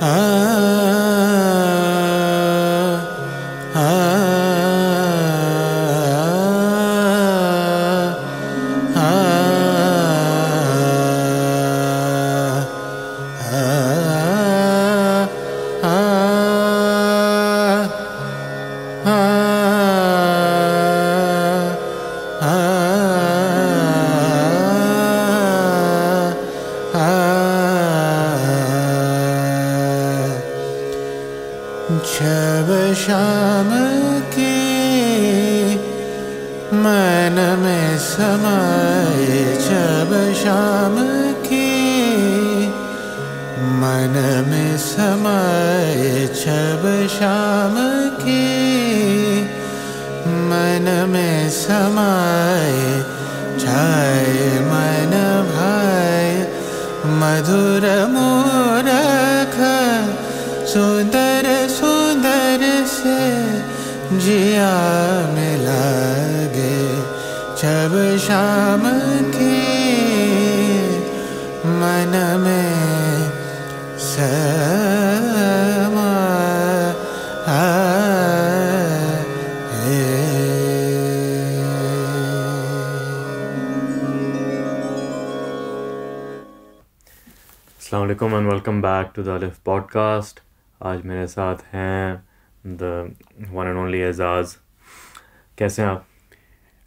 Ah. अल्लाम and welcome back to the Alif podcast आज मेरे साथ हैं the one and only Ejaz कैसे हैं आप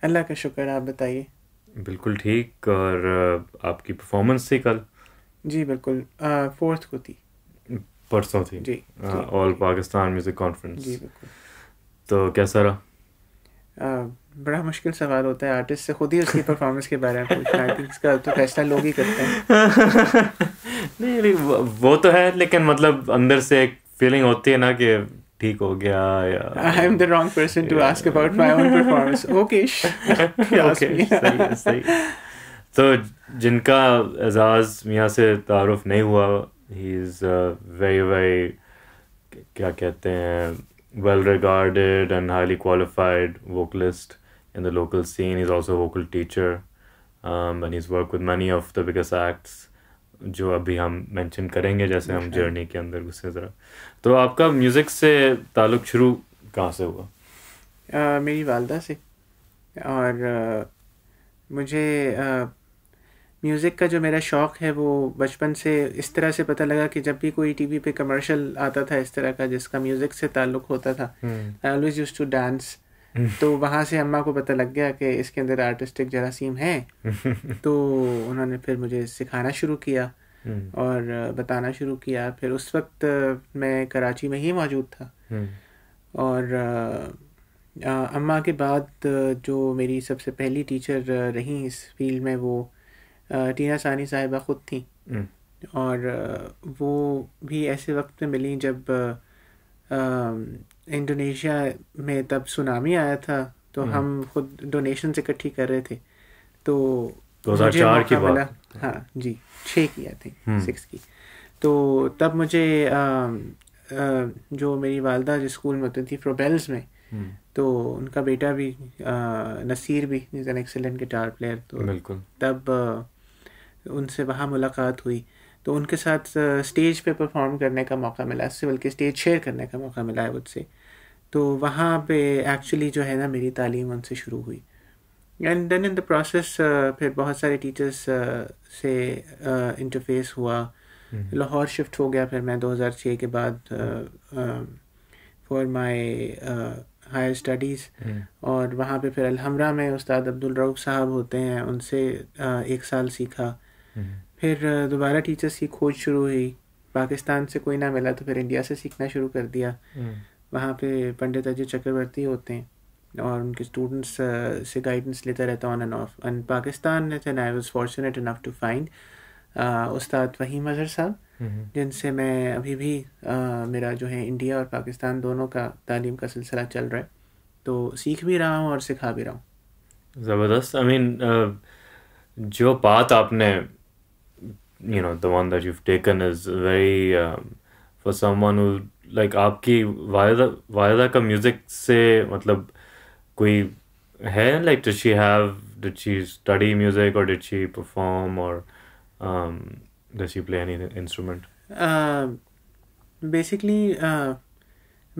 अल्लाह का शुक्र आप बताइए बिल्कुल ठीक और आपकी परफॉर्मेंस थी कल जी बिल्कुल फोर्थ को थी परसों थी जी ऑल पाकिस्तान म्यूज़िक कॉन्फ्रेंस जी बिल्कुल तो कैसा रहा बड़ा मुश्किल सवाल होता है आर्टिस्ट से खुद ही उसकी परफॉर्मेंस के बारे में पूछना आई इसका तो फैसला लोग ही करते हैं नहीं, नहीं वो तो है लेकिन मतलब अंदर से एक फीलिंग होती है ना कि ठीक हो गया या I am the wrong person to ask about my own performance okay okay सही सही तो जिनका एजाज मियाँ से तारुफ नहीं हुआ ही इज़ वेरी वेरी क्या कहते हैं well regarded and highly qualified vocalist in the local scene. He's also a vocal teacher, um, and he's worked with many of the biggest acts जो अभी हम मेंशन करेंगे जैसे हम जर्नी के अंदर घुसे ज़रा तो आपका म्यूज़िक से ताल्लुक शुरू कहाँ से हुआ मेरी वालदा से और मुझे म्यूज़िक का जो मेरा शौक़ है वो बचपन से इस तरह से पता लगा कि जब भी कोई टीवी पे कमर्शियल आता था इस तरह का जिसका म्यूज़िक से ताल्लुक़ होता था I always use to dance तो वहाँ से अम्मा को पता लग गया कि इसके अंदर आर्टिस्टिक जरासीम है तो उन्होंने फिर मुझे सिखाना शुरू किया हम्म। और बताना शुरू किया फिर उस वक्त मैं कराची में ही मौजूद था हम्म। और आ, अम्मा के बाद जो मेरी सबसे पहली टीचर रहीं इस फील्ड में वो टीना सानी साहिबा ख़ुद थी हम्म। और वो भी ऐसे वक्त में मिली जब आ, इंडोनेशिया में तब सुनामी आया था तो हम्म। हम खुद डोनेशन इकट्ठी कर रहे थे तो 2004 की बात हाँ जी छः की आई थिंक हम्म। सिक्स की तो तब मुझे आ, आ, जो मेरी वालदा जिस स्कूल में होती थी प्रोबेल्स में हम्म। तो उनका बेटा भी आ, नसीर भी is an excellent guitar player तो बिल्कुल तब आ, उनसे वहाँ मुलाकात हुई तो उनके साथ स्टेज पे परफॉर्म करने का मौका मिला सिविल बल्कि स्टेज शेयर करने का मौका मिला है मुझसे तो वहाँ पे एक्चुअली जो है ना मेरी तालीम उनसे शुरू हुई and then in the process फिर बहुत सारे टीचर्स uh, से इंटरफेस uh, हुआ mm-hmm. लाहौर शिफ्ट हो गया फिर मैं 2006 के बाद फॉर माय हायर स्टडीज़ और वहाँ पे फिर अलहमरा में उस्ताद अब्दुल रऊफ़ साहब होते हैं उनसे uh, एक साल सीखा mm-hmm. फिर uh, दोबारा टीचर्स की खोज शुरू हुई पाकिस्तान से कोई ना मिला तो फिर इंडिया से सीखना शुरू कर दिया mm-hmm. वहाँ पे पंडित अजय चक्रवर्ती होते हैं और उनके स्टूडेंट्स uh, से गाइडेंस लेता रहता on and off and Pakistan थे I was fortunate enough to find Ustad Waheem Azhar साहब जिनसे मैं अभी भी uh, मेरा जो है इंडिया और पाकिस्तान दोनों का तालीम का सिलसिला चल रहा है तो सीख भी रहा हूँ और सिखा भी रहा हूँ ज़बरदस्त आई मीन uh, जो बात आपने you know that you taken is very for very um, like आपकी वायदा वायदा का म्यूज़िक से मतलब कोई है like did she have did she study music और डिड शी परफॉर्म और did she play any instrument basically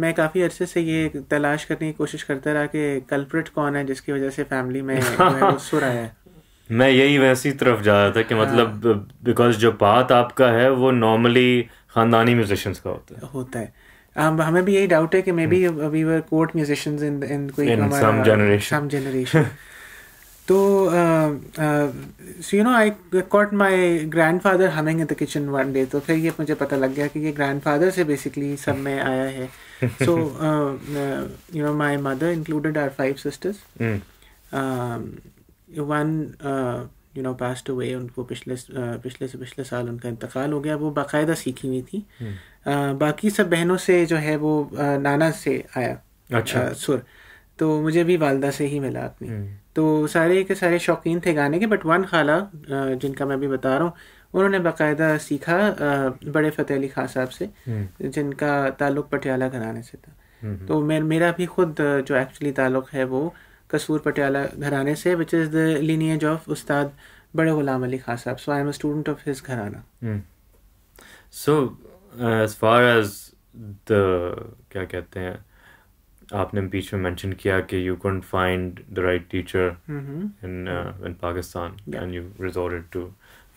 मैं काफ़ी अरसे से ये तलाश करने की कोशिश करता रहा कि कल्प्रिट कौन है जिसकी वजह से फैमिली में सुर आया मैं यही वैसी तरफ जा रहा था कि मतलब बिकॉज हाँ। जो पात आपका है वो नॉर्मली normally... खानदानी म्यूजिशियंस का होता है होता है um, हमें भी यही डाउट है कि maybe we were court musicians in in कोई सम जनरेशन सम जनरेशन तो you know I caught my grandfather humming in the kitchen one day तो फिर ये मुझे पता लग गया कि ये ग्रैंडफादर से बेसिकली सब में आया है so you know my mother included are five sisters one you know passed away उनको पिछले पिछले से पिछले साल उनका इंतकाल हो गया वो बाकायदा सीखी हुई थी हम्म। बाकी सब बहनों से जो है वो नाना से आया अच्छा सुर तो मुझे भी वालदा से ही मिला अपनी हम्म। तो सारे के सारे शौकीन थे गाने के बट वन खाला जिनका मैं भी बता रहा हूँ उन्होंने बाकायदा सीखा बड़े फतेह अली खां साहब से हम्म। जिनका ताल्लुक पटियाला घराने से था तो मेर, मेरा भी खुद जो एक्चुअली ताल्लुक है वो कसूर पटियाला घराने से which is the lineage of Ustad Bade Ghulam Ali Khan Sahab so I am a student of his gharana so as far as the क्या कहते हैं आपने बीच में मेंशन किया कि you can't find the right teacher in in Pakistan and you resorted to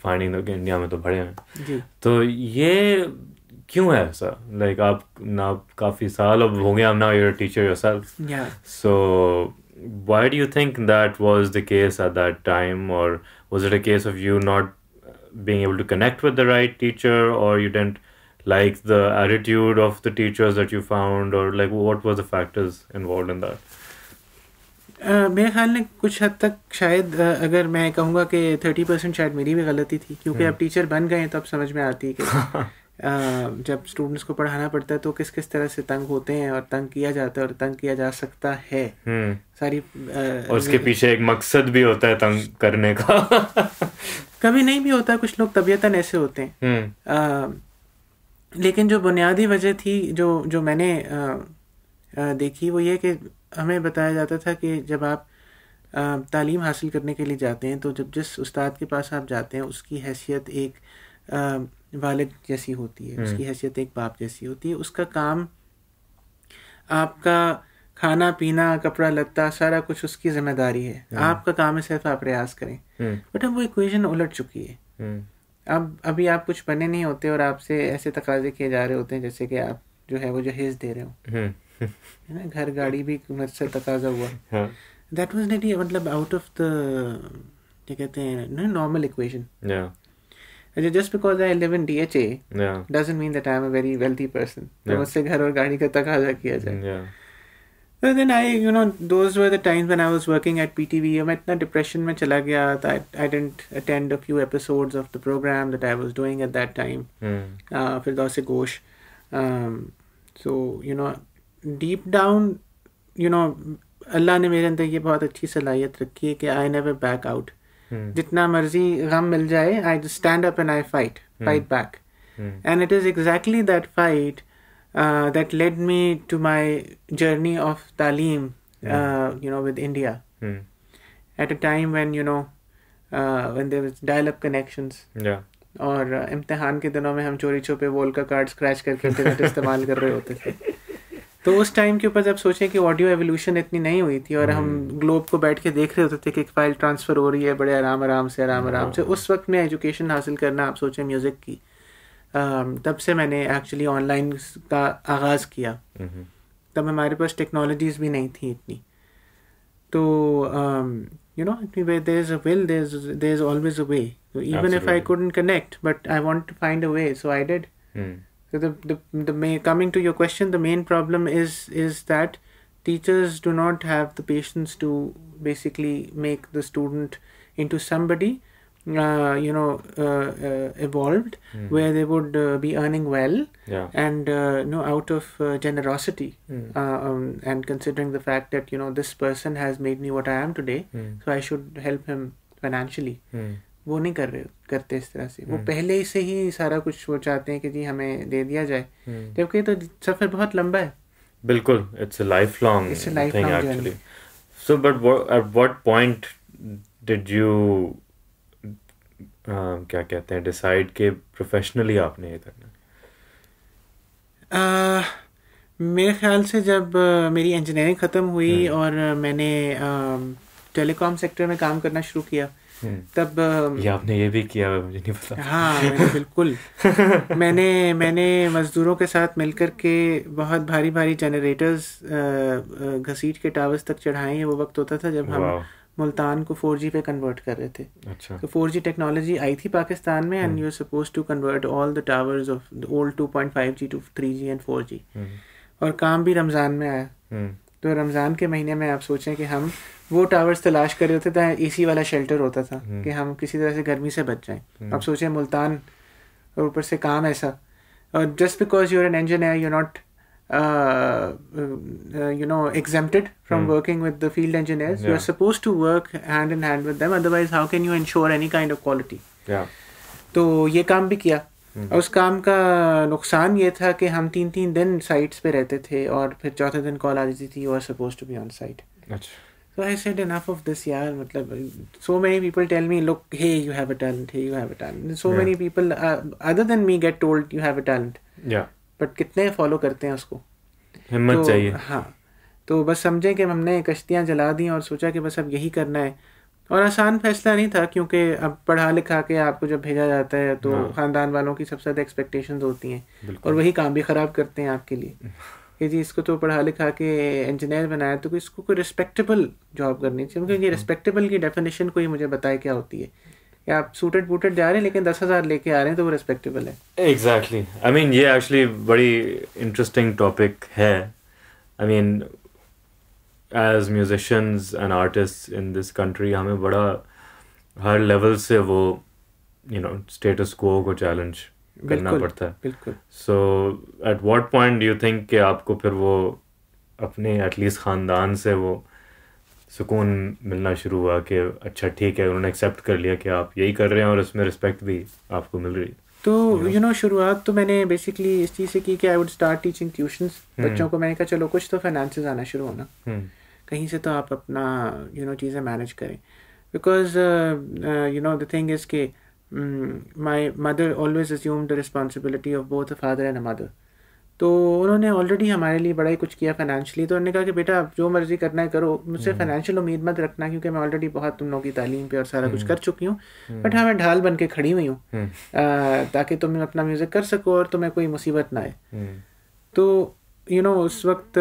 finding the India में तो बड़े हैं तो ये क्यों है ऐसा लाइक आप ना काफ़ी साल अब हो गए आप ना your teacher yourself so why do you think that was the case at that time or was it a case of you not uh, being able to connect with the right teacher or you didn't like the attitude of the teachers that you found or like what were the factors involved in that uh, मेरे ख्याल ने कुछ हद तक शायद uh, अगर मैं कहूँगा कि थर्टी परसेंट शायद मेरी भी गलती थी क्योंकि hmm. अब टीचर बन गए तो अब समझ में आती है कि जब स्टूडेंट्स को पढ़ाना पड़ता है तो किस किस तरह से तंग होते हैं और तंग किया जाता है और तंग किया जा सकता है हम्म। सारी आ, और उसके पीछे एक मकसद भी होता है तंग करने का कभी नहीं भी होता कुछ लोग तबियतन ऐसे होते हैं हम्म। आ, लेकिन जो बुनियादी वजह थी जो जो मैंने आ, देखी वो ये कि हमें बताया जाता था कि जब आप तालीम हासिल करने के लिए जाते हैं तो जब जिस उस्ताद के पास आप जाते हैं उसकी हैसियत एक वालिद जैसी होती है उसकी हम्म। हैसियत एक बाप जैसी होती है उसका काम आपका खाना पीना कपड़ा लत्ता सारा कुछ उसकी जिम्मेदारी है हम्म। आपका काम है सिर्फ आप प्रयास करें हम्म। बट अब वो इक्वेशन उलट चुकी है अब अभी आप कुछ बने नहीं होते और आपसे ऐसे तकाजे किए जा रहे होते हैं जैसे कि आप जो है वो जहेज दे रहे हो है ना घर गाड़ी भी मुझसे तकाजा हुआ दैट वाज नेटली मतलब आउट ऑफ द क्या कहते हैं normal equation just because I live in DHA doesn't mean that I'm a very wealthy person. तो मुझसे घर और गाड़ी का तकाजा किया जाए. So then I, you know, those were the times when I was working at PTV. met इतना depression में चला गया that I didn't attend a few episodes of the program that I was doing at that time. Firdous hmm. Ghosh. Uh, um, so you know, deep down, you know, Allah ने मेरे अंदर ये बहुत अच्छी सलाहियत रखी है कि I never back out. Hmm. जितना मर्जी गम मिल जाए I stand up and I fight fight back and it is exactly that fight that led me to my journey of तालीम you know with India at a time when you know when there is dial up connection और uh, इम्तहान के दिनों में हम चोरी छुपे वोल का कार्ड स्क्रैच करके इंटरनेट इस्तेमाल कर रहे होते थे तो उस टाइम के ऊपर जब सोचें कि ऑडियो एवोल्यूशन इतनी नहीं हुई थी और हम ग्लोब हम्म। को बैठ के देख रहे होते थे कि फाइल ट्रांसफ़र हो रही है बड़े आराम आराम से आराम आराम से उस वक्त में एजुकेशन हासिल करना आप सोचें म्यूज़िक की तब से मैंने एक्चुअली ऑनलाइन का आगाज़ किया हम्म। तब हमारे पास टेक्नोलॉजीज़ भी नहीं थी इतनी तो you know where there's a will there's there's always a way so तो even Absolutely. if i couldn't connect but i want So the, the, the main, coming to your question, the main problem is is that teachers do not have the patience to basically make the student into somebody uh, you know uh, uh, evolved mm. where they would uh, be earning well yeah. and uh, you know out of uh, generosity mm. um, and considering the fact that you know this person has made me what i am today mm. so i should help him financially hmm. वो नहीं कर रहे करते इस तरह से वो हम्म। पहले से ही सारा कुछ वो चाहते हैं कि जी हमें दे दिया जाए हम्म। जबकि तो सफर बहुत लंबा है बिल्कुल it's life long it's actually so but at what point did you क्या कहते हैं डिसाइड के प्रोफेशनली आपने ये करना uh, मेरे ख्याल से जब uh, मेरी इंजीनियरिंग ख़त्म हुई हम्म। और uh, मैंने टेलीकॉम uh, सेक्टर में काम करना शुरू किया हम्म। तब ये आपने ये भी किया मुझे नहीं पता हाँ मैंने बिल्कुल मैंने मैंने मज़दूरों के साथ मिलकर के बहुत भारी भारी जनरेटर्स घसीट के टावर्स तक चढ़ाए हैं वो वक्त होता था जब हम मुल्तान को 4G पे कन्वर्ट कर रहे थे अच्छा तो 4G टेक्नोलॉजी आई थी पाकिस्तान में and you are suppose to convert all the towers of the old 2.5G to 3G and 4G और काम भी रमज़ान में आया हम्म। तो रमज़ान के महीने में आप सोचें कि हम वो टावर्स तलाश कर रहे होते थे सी वाला शेल्टर होता था हम्म। कि हम किसी तरह से गर्मी से बच जाएं हम्म। अब सोचें मुल्तान और ऊपर से काम ऐसा और just because you're an engineer you not you know exempted from working with the field field you are suppose to work hand in hand with with them otherwise how can you ensure any kind of तो ये काम भी किया हम्म। और उस काम का नुकसान ये था कि हम तीन तीन दिन साइट्स पे रहते थे और फिर चौथे दिन कॉल आ जाती थी you are suppose to be on site अच्छा So I said, enough of this, yeah. Matlab, so many people tell me, look, hey, you have a talent. Hey, you have a talent. so yeah. many people, uh, other than me, get told you have a talent. Yeah. but kitne follow karte hain usko himmat so, chahiye ha तो बस समझे कि हमने कश्तियाँ जला दी और सोचा कि बस अब यही करना है और आसान फैसला नहीं था क्योंकि अब पढ़ा लिखा के आपको जब भेजा जाता है तो ख़ानदान वालों की सबसे ज़्यादा एक्सपेक्टेशंस होती हैं और वही काम भी ख़राब करते हैं आपके लिए कि जी इसको तो पढ़ा लिखा के इंजीनियर बनाया तो इसको कोई रिस्पेक्टेबल जॉब करनी चाहिए क्योंकि रिस्पेक्टेबल हम्म, हम्म। की डेफिनेशन कोई मुझे बताए क्या होती है कि आप सूटेड बूटेड जा रहे हैं लेकिन दस हज़ार लेके आ रहे हैं तो वो रिस्पेक्टेबल है एग्जैक्टली आई मीन ये एक्चुअली बड़ी इंटरेस्टिंग टॉपिक है I mean as musicians and artist in this country हमें बड़ा हर लेवल से वो यू नो स्टेटस को चैलेंज करना पड़ता है बिल्कुल so at what point you think कि आपको फिर वो अपने एटलीस्ट ख़ानदान से वो सुकून मिलना शुरू हुआ कि अच्छा ठीक है उन्होंने एक्सेप्ट कर लिया कि आप यही कर रहे हैं और उसमें रिस्पेक्ट भी आपको मिल रही है तो यू नो शुरुआत तो मैंने बेसिकली इस चीज़ से की कि I would start teaching tuition बच्चों को मैंने कहा चलो कुछ तो फाइनेंस आना शुरू होना hmm. कहीं से तो आप अपना यू नो चीज़ें मैनेज करें because you know the thing is के my mother always assume the responsibility of both a father and a mother तो उन्होंने ऑलरेडी हमारे लिए बड़ा ही कुछ किया फाइनेंशियली तो उन्होंने कहा कि बेटा आप जो मर्ज़ी करना है करो मुझसे फाइनेंशियल hmm. उम्मीद मत रखना क्योंकि मैं ऑलरेडी बहुत तुम लोगों की तालीम पे और सारा कुछ hmm. कर चुकी हूँ बट hmm. हाँ मैं ढाल बन के खड़ी हुई हूँ ताकि तुम अपना म्यूज़िक कर सको और तुम्हें कोई मुसीबत ना आए तो यू you नो know, उस वक्त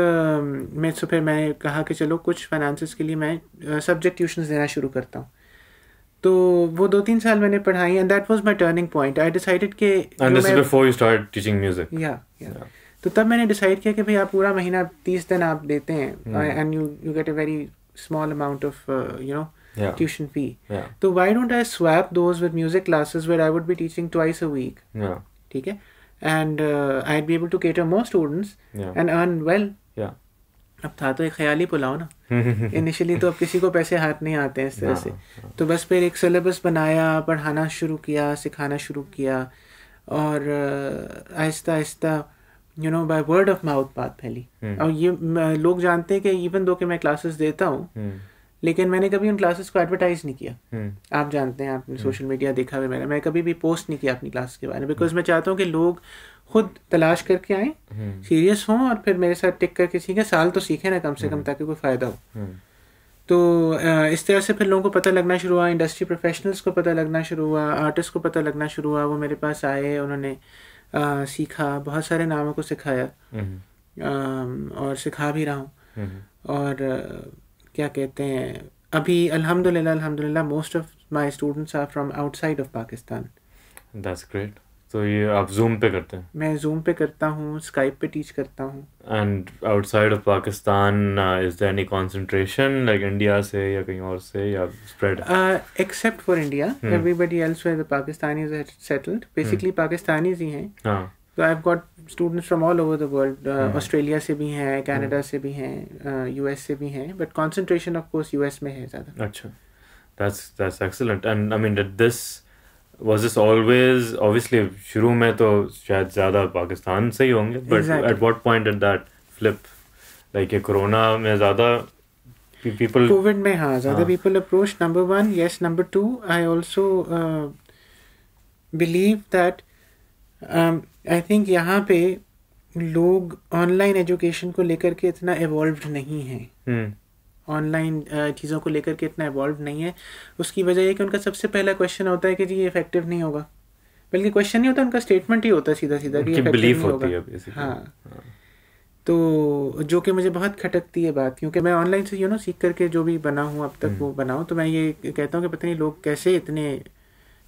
मैं फिर मैंने कहा कि चलो कुछ फाइनेंस के लिए मैं सब्जेक्ट ट्यूशन देना शुरू करता हूँ तो वो दो तीन साल मैंने पढ़ाई and that was my turning point I decided के and this is before you start teaching music या तो तब मैंने डिसाइड किया कि भाई आप पूरा महीना तीस दिन आप देते हैं and you you get a very small amount of you know tuition fee तो why don't I swap those with music classes where I would be teaching twice a week ठीक है and I be able to cater more students and earn well अब था तो एक ख्याली पुलाव ना initially तो अब किसी को पैसे हाथ नहीं आते हैं इस तरह से हाँ, हाँ। तो बस फिर एक सिलेबस बनाया पढ़ाना शुरू किया सिखाना शुरू किया और आहिस्ता आहिस्ता you know by word of mouth बात फैली हम्म। और ये लोग जानते हैं कि इवन दो के मैं क्लासेस देता हूँ हम्म। लेकिन मैंने कभी उन क्लासेस को एडवर्टाइज नहीं किया हम्म। आप जानते हैं आपने सोशल मीडिया देखा हुआ मैंने मैं कभी भी पोस्ट नहीं किया अपनी क्लास के बारे में बिकॉज मैं चाहता हूँ कि लोग खुद तलाश करके आए सीरियस हम्म। हों और फिर मेरे साथ टिक करके सीखे साल तो सीखे ना कम से कम हम्म। ताकि कोई फ़ायदा हो हम्म। तो इस तरह से फिर लोगों को पता लगना शुरू हुआ इंडस्ट्री प्रोफेशनल्स को पता लगना शुरू हुआ आर्टिस्ट को पता लगना शुरू हुआ वो मेरे पास आए उन्होंने सीखा बहुत सारे नामों को सिखाया और सिखा भी रहा हूँ और क्या कहते हैं अभी अल्हम्दुलिल्लाह अल्हम्दुलिल्लाह most of my students are from outside of Pakistan that's great तो ये आप जूम पे करते हैं मैं जूम पे करता हूँ स्काइप पे टीच करता हूँ and outside of Pakistan is there any concentration like India से या कहीं और से या spread except for India everybody else where the Pakistanis are settled basically Pakistanis ही हैं हां so I have got students from all over the world Australia से भी हैं कनाडा hmm. से भी हैं यूएस uh, से भी हैं but concentration of course US में है ज्यादा अच्छा that's that's excellent and I mean that this was this always obviously शुरू में तो शायद ज़्यादा पाकिस्तान से ही होंगे but exactly. at what point did that flip like ये कोरोना में ज़्यादा people कोविड में हाँ ज़्यादा people approach number one yes number two I also uh, believe that um, I think यहाँ पे लोग ऑनलाइन एजुकेशन को लेकर के इतना इवॉल्व नहीं हैं hmm. ऑनलाइन चीज़ों को लेकर के इतना इवॉल्व नहीं है उसकी वजह यह कि उनका सबसे पहला क्वेश्चन होता है कि जी ये इफेक्टिव नहीं होगा बल्कि क्वेश्चन नहीं होता उनका स्टेटमेंट ही होता है सीधा सीधा कि होती है हाँ।, हाँ तो जो कि मुझे बहुत खटकती है बात क्योंकि मैं ऑनलाइन से यू नो सीख करके जो भी बना हूँ अब तक हम्म। वो बनाऊँ तो मैं ये कहता हूँ कि पता नहीं लोग कैसे इतने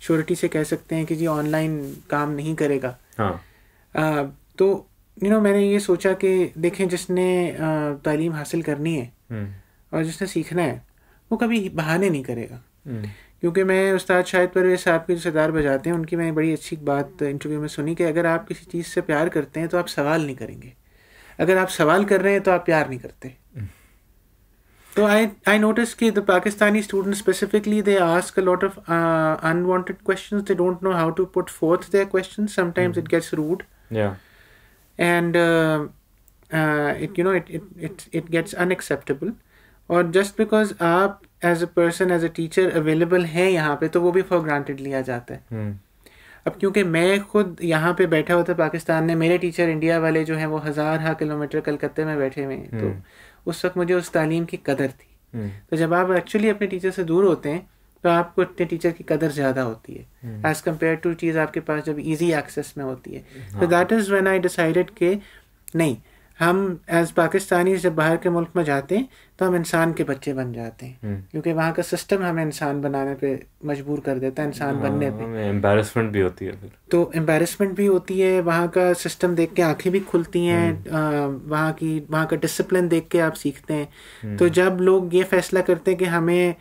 श्योरिटी से कह सकते हैं कि जी ऑनलाइन काम नहीं करेगा हाँ. आ, तो यू नो मैंने ये सोचा कि देखें जिसने तालीम हासिल करनी है हम्म। और जिसने सीखना है वो कभी बहाने नहीं करेगा हम्म। क्योंकि मैं उस्ताद शाहिद परवेज साहब के जो सितार बजाते हैं उनकी मैं बड़ी अच्छी बात इंटरव्यू में सुनी कि अगर आप किसी चीज़ से प्यार करते हैं तो आप सवाल नहीं करेंगे अगर आप सवाल कर रहे हैं तो आप प्यार नहीं करते हम्म। तो आई आई नोटिस कि the Pakistani student specifically they ask a lot of unwanted questions they don't know how to put forth their questions sometimes it gets rude and it you know it it it it gets unacceptable और just because आप as a person as a teacher available हैं यहाँ पे तो वो भी for granted लिया जाता है hmm. अब क्योंकि मैं खुद यहाँ पे बैठा होता पाकिस्तान में मेरे टीचर इंडिया वाले जो हैं वो हज़ार हा किलोमीटर कलकत्ते में बैठे हुए हैं तो हम्म। उस वक्त मुझे उस तालीम की कदर थी हम्म। तो जब आप एक्चुअली अपने टीचर से दूर होते हैं तो आपको अपने टीचर की कदर ज़्यादा होती है एज़ कम्पेयर टू चीज़ आपके पास जब ईजी एक्सेस में होती है हाँ। तो that is when I decided के नहीं हम एज पाकिस्तानी जब बाहर के मुल्क में जाते हैं तो हम इंसान के बच्चे बन जाते हैं हम्म। क्योंकि वहाँ का सिस्टम हमें इंसान बनाने पे मजबूर कर देता है इंसान हाँ, बनने पे एम्बेरसमेंट भी होती है फिर तो एम्बेरसमेंट भी होती है वहाँ का सिस्टम देख के आंखें भी खुलती हैं हम्म। वहाँ की वहाँ का डिसिप्लिन देख के आप सीखते हैं हम्म। तो जब लोग ये फैसला करते हैं कि हमें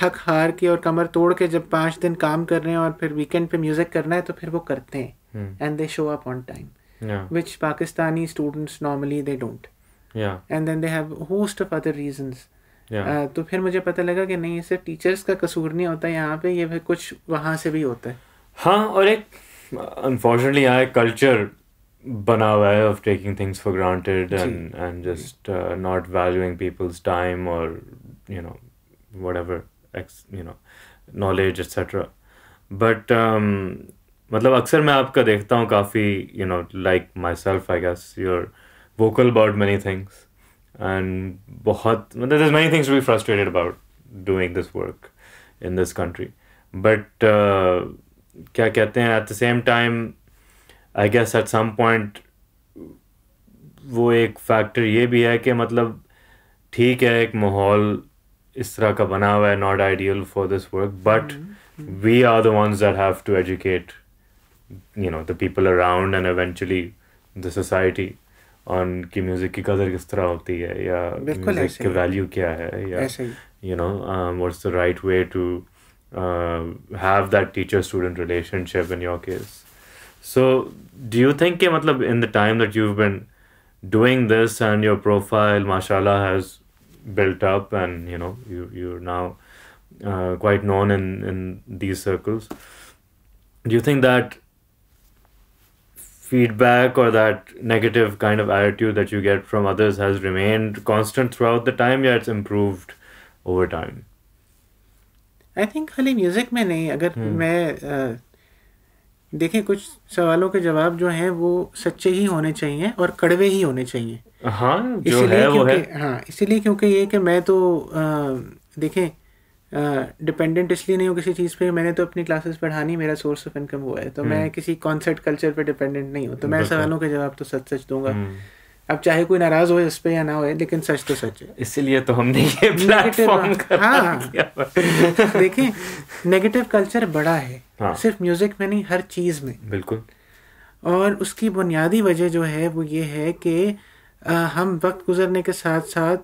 थक हार के और कमर तोड़ के जब पाँच दिन काम कर रहे हैं और फिर वीकेंड पे म्यूज़िक करना है तो फिर वो करते हैं and they show up on time yeah. which Pakistani students normally they don't. Yeah. And then they have a host of other reasons. Yeah. Uh, तो फिर मुझे पता लगा कि नहीं सिर्फ टीचर्स का कसूर नहीं होता यहाँ पे ये कुछ वहाँ से भी होता है हाँ और एक अनफॉर्चुनेटली यहाँ एक कल्चर बना हुआ है of taking things for granted and and just not valuing people's time और you know whatever x you know knowledge etcetera but मतलब अक्सर मैं आपका देखता हूँ काफ़ी you know like myself I guess you're vocal about many things and बहुत मतलब this many things be frustrated about doing this work in this country but क्या कहते हैं at the same time I guess at some point वो एक factor ये भी है कि मतलब ठीक है एक माहौल इस तरह का बना हुआ है not ideal for this work but we are the ones that have to educate you know the people around and eventually the society on ki music ki qadar kis tarah hoti hai ya music ki value kya hai ya you know um, what's the right way to um, have that teacher student relationship in your case so do you think ke matlab in the time that you've been doing this and your profile mashallah has built up and you know you you're now uh, quite known in in these circles do you think that feedback or that negative kind of attitude that you get from others has remained constant throughout the time yeah it's improved over time I think खाली music में नहीं अगर hmm. मैं देखें कुछ सवालों के जवाब जो हैं वो सच्चे ही होने चाहिए और कड़वे ही होने चाहिए हाँ जो है वो है हाँ इसीलिए क्योंकि ये कि मैं तो देखें डिपेंडेंट इसलिए नहीं हूँ किसी चीज़ पे मैंने तो अपनी क्लासेस पढ़ानी मेरा सोर्स ऑफ इनकम हुआ है तो मैं हम्म। किसी कॉन्सेप्ट कल्चर पे डिपेंडेंट नहीं हूँ तो मैं सवालों का जवाब तो सच सच दूंगा हम्म। अब चाहे कोई नाराज हो इस पे या ना हो लेकिन सच तो सच है इसीलिए तो हमने ये प्लेटफॉर्म देखिए नेगेटिव कल्चर बड़ा है हाँ। सिर्फ म्यूजिक में नहीं हर चीज में बिल्कुल और उसकी बुनियादी वजह जो है वो ये है कि हम वक्त गुजरने के साथ साथ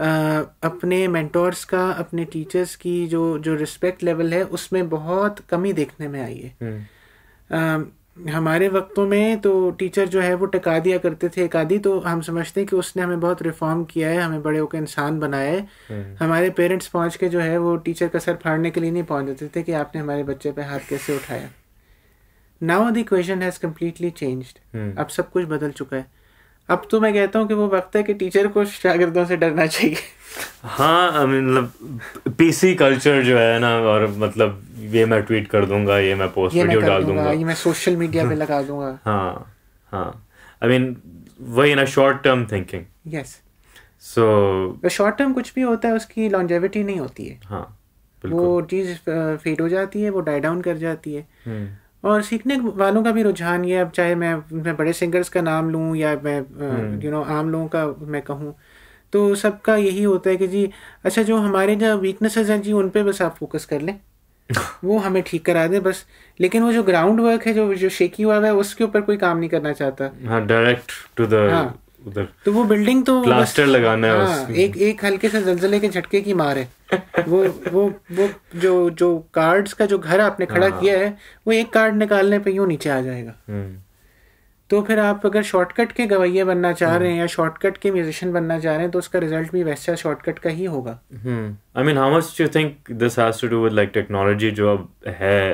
अपने मेंटोर्स का अपने टीचर्स की जो जो रिस्पेक्ट लेवल है उसमें बहुत कमी देखने में आई है हम्म। हमारे वक्तों में तो टीचर जो है वो टका दिया करते थे एक आधी तो हम समझते हैं कि उसने हमें बहुत रिफॉर्म किया है हमें बड़े होकर इंसान बनाया है हम्म। हमारे पेरेंट्स पहुंच के जो है वो टीचर का सर फाड़ने के लिए नहीं पहुंच जाते थे कि आपने हमारे बच्चे पे हाथ कैसे उठाया now the question has completely changed अब सब कुछ बदल चुका है अब तो मैं कहता हूँ कि वो वक्त है कि टीचर को शागिर्दों से डरना चाहिए हाँ मतलब पीसी कल्चर जो है ना और मतलब ये मैं ट्वीट कर दूंगा ये मैं पोस्ट वीडियो डाल दूंगा ये मैं सोशल मीडिया पे लगा दूंगा हाँ हाँ आई मीन वही ना short term thinking yes so short term कुछ भी होता है उसकी लॉन्जेविटी नहीं होती है हाँ वो चीज़ फेड हो जाती है वो डाई डाउन कर जाती है हम्म। और सीखने वालों का भी रुझान ये अब चाहे मैं मैं बड़े सिंगर्स का नाम लूँ या मैं यू नो हम्म। आम लोगों का मैं कहूँ तो सबका यही होता है कि जी अच्छा जो हमारे जो वीकनेसेस हैं जी उन पर बस आप फोकस कर लें वो हमें ठीक करा दे बस लेकिन वो जो ग्राउंड वर्क है जो जो शेकी हुआ है उसके ऊपर कोई काम नहीं करना चाहता डायरेक्ट टू द तो वो बिल्डिंग तो प्लास्टर लगाना है हाँ, एक एक हल्के से जलजले के झटके की मार है वो वो वो जो जो कार्ड्स का जो घर आपने खड़ा हाँ। किया है वो एक कार्ड निकालने पे यूं नीचे आ जाएगा हम्म। तो फिर आप अगर शॉर्टकट के गवैये बनना चाह रहे हैं हम्म। या शॉर्टकट के म्यूजिशियन बनना चाह रहे हैं तो उसका रिजल्ट भी वैसा शॉर्टकट का ही होगा I mean how much you think this has to do with like technology जो अब है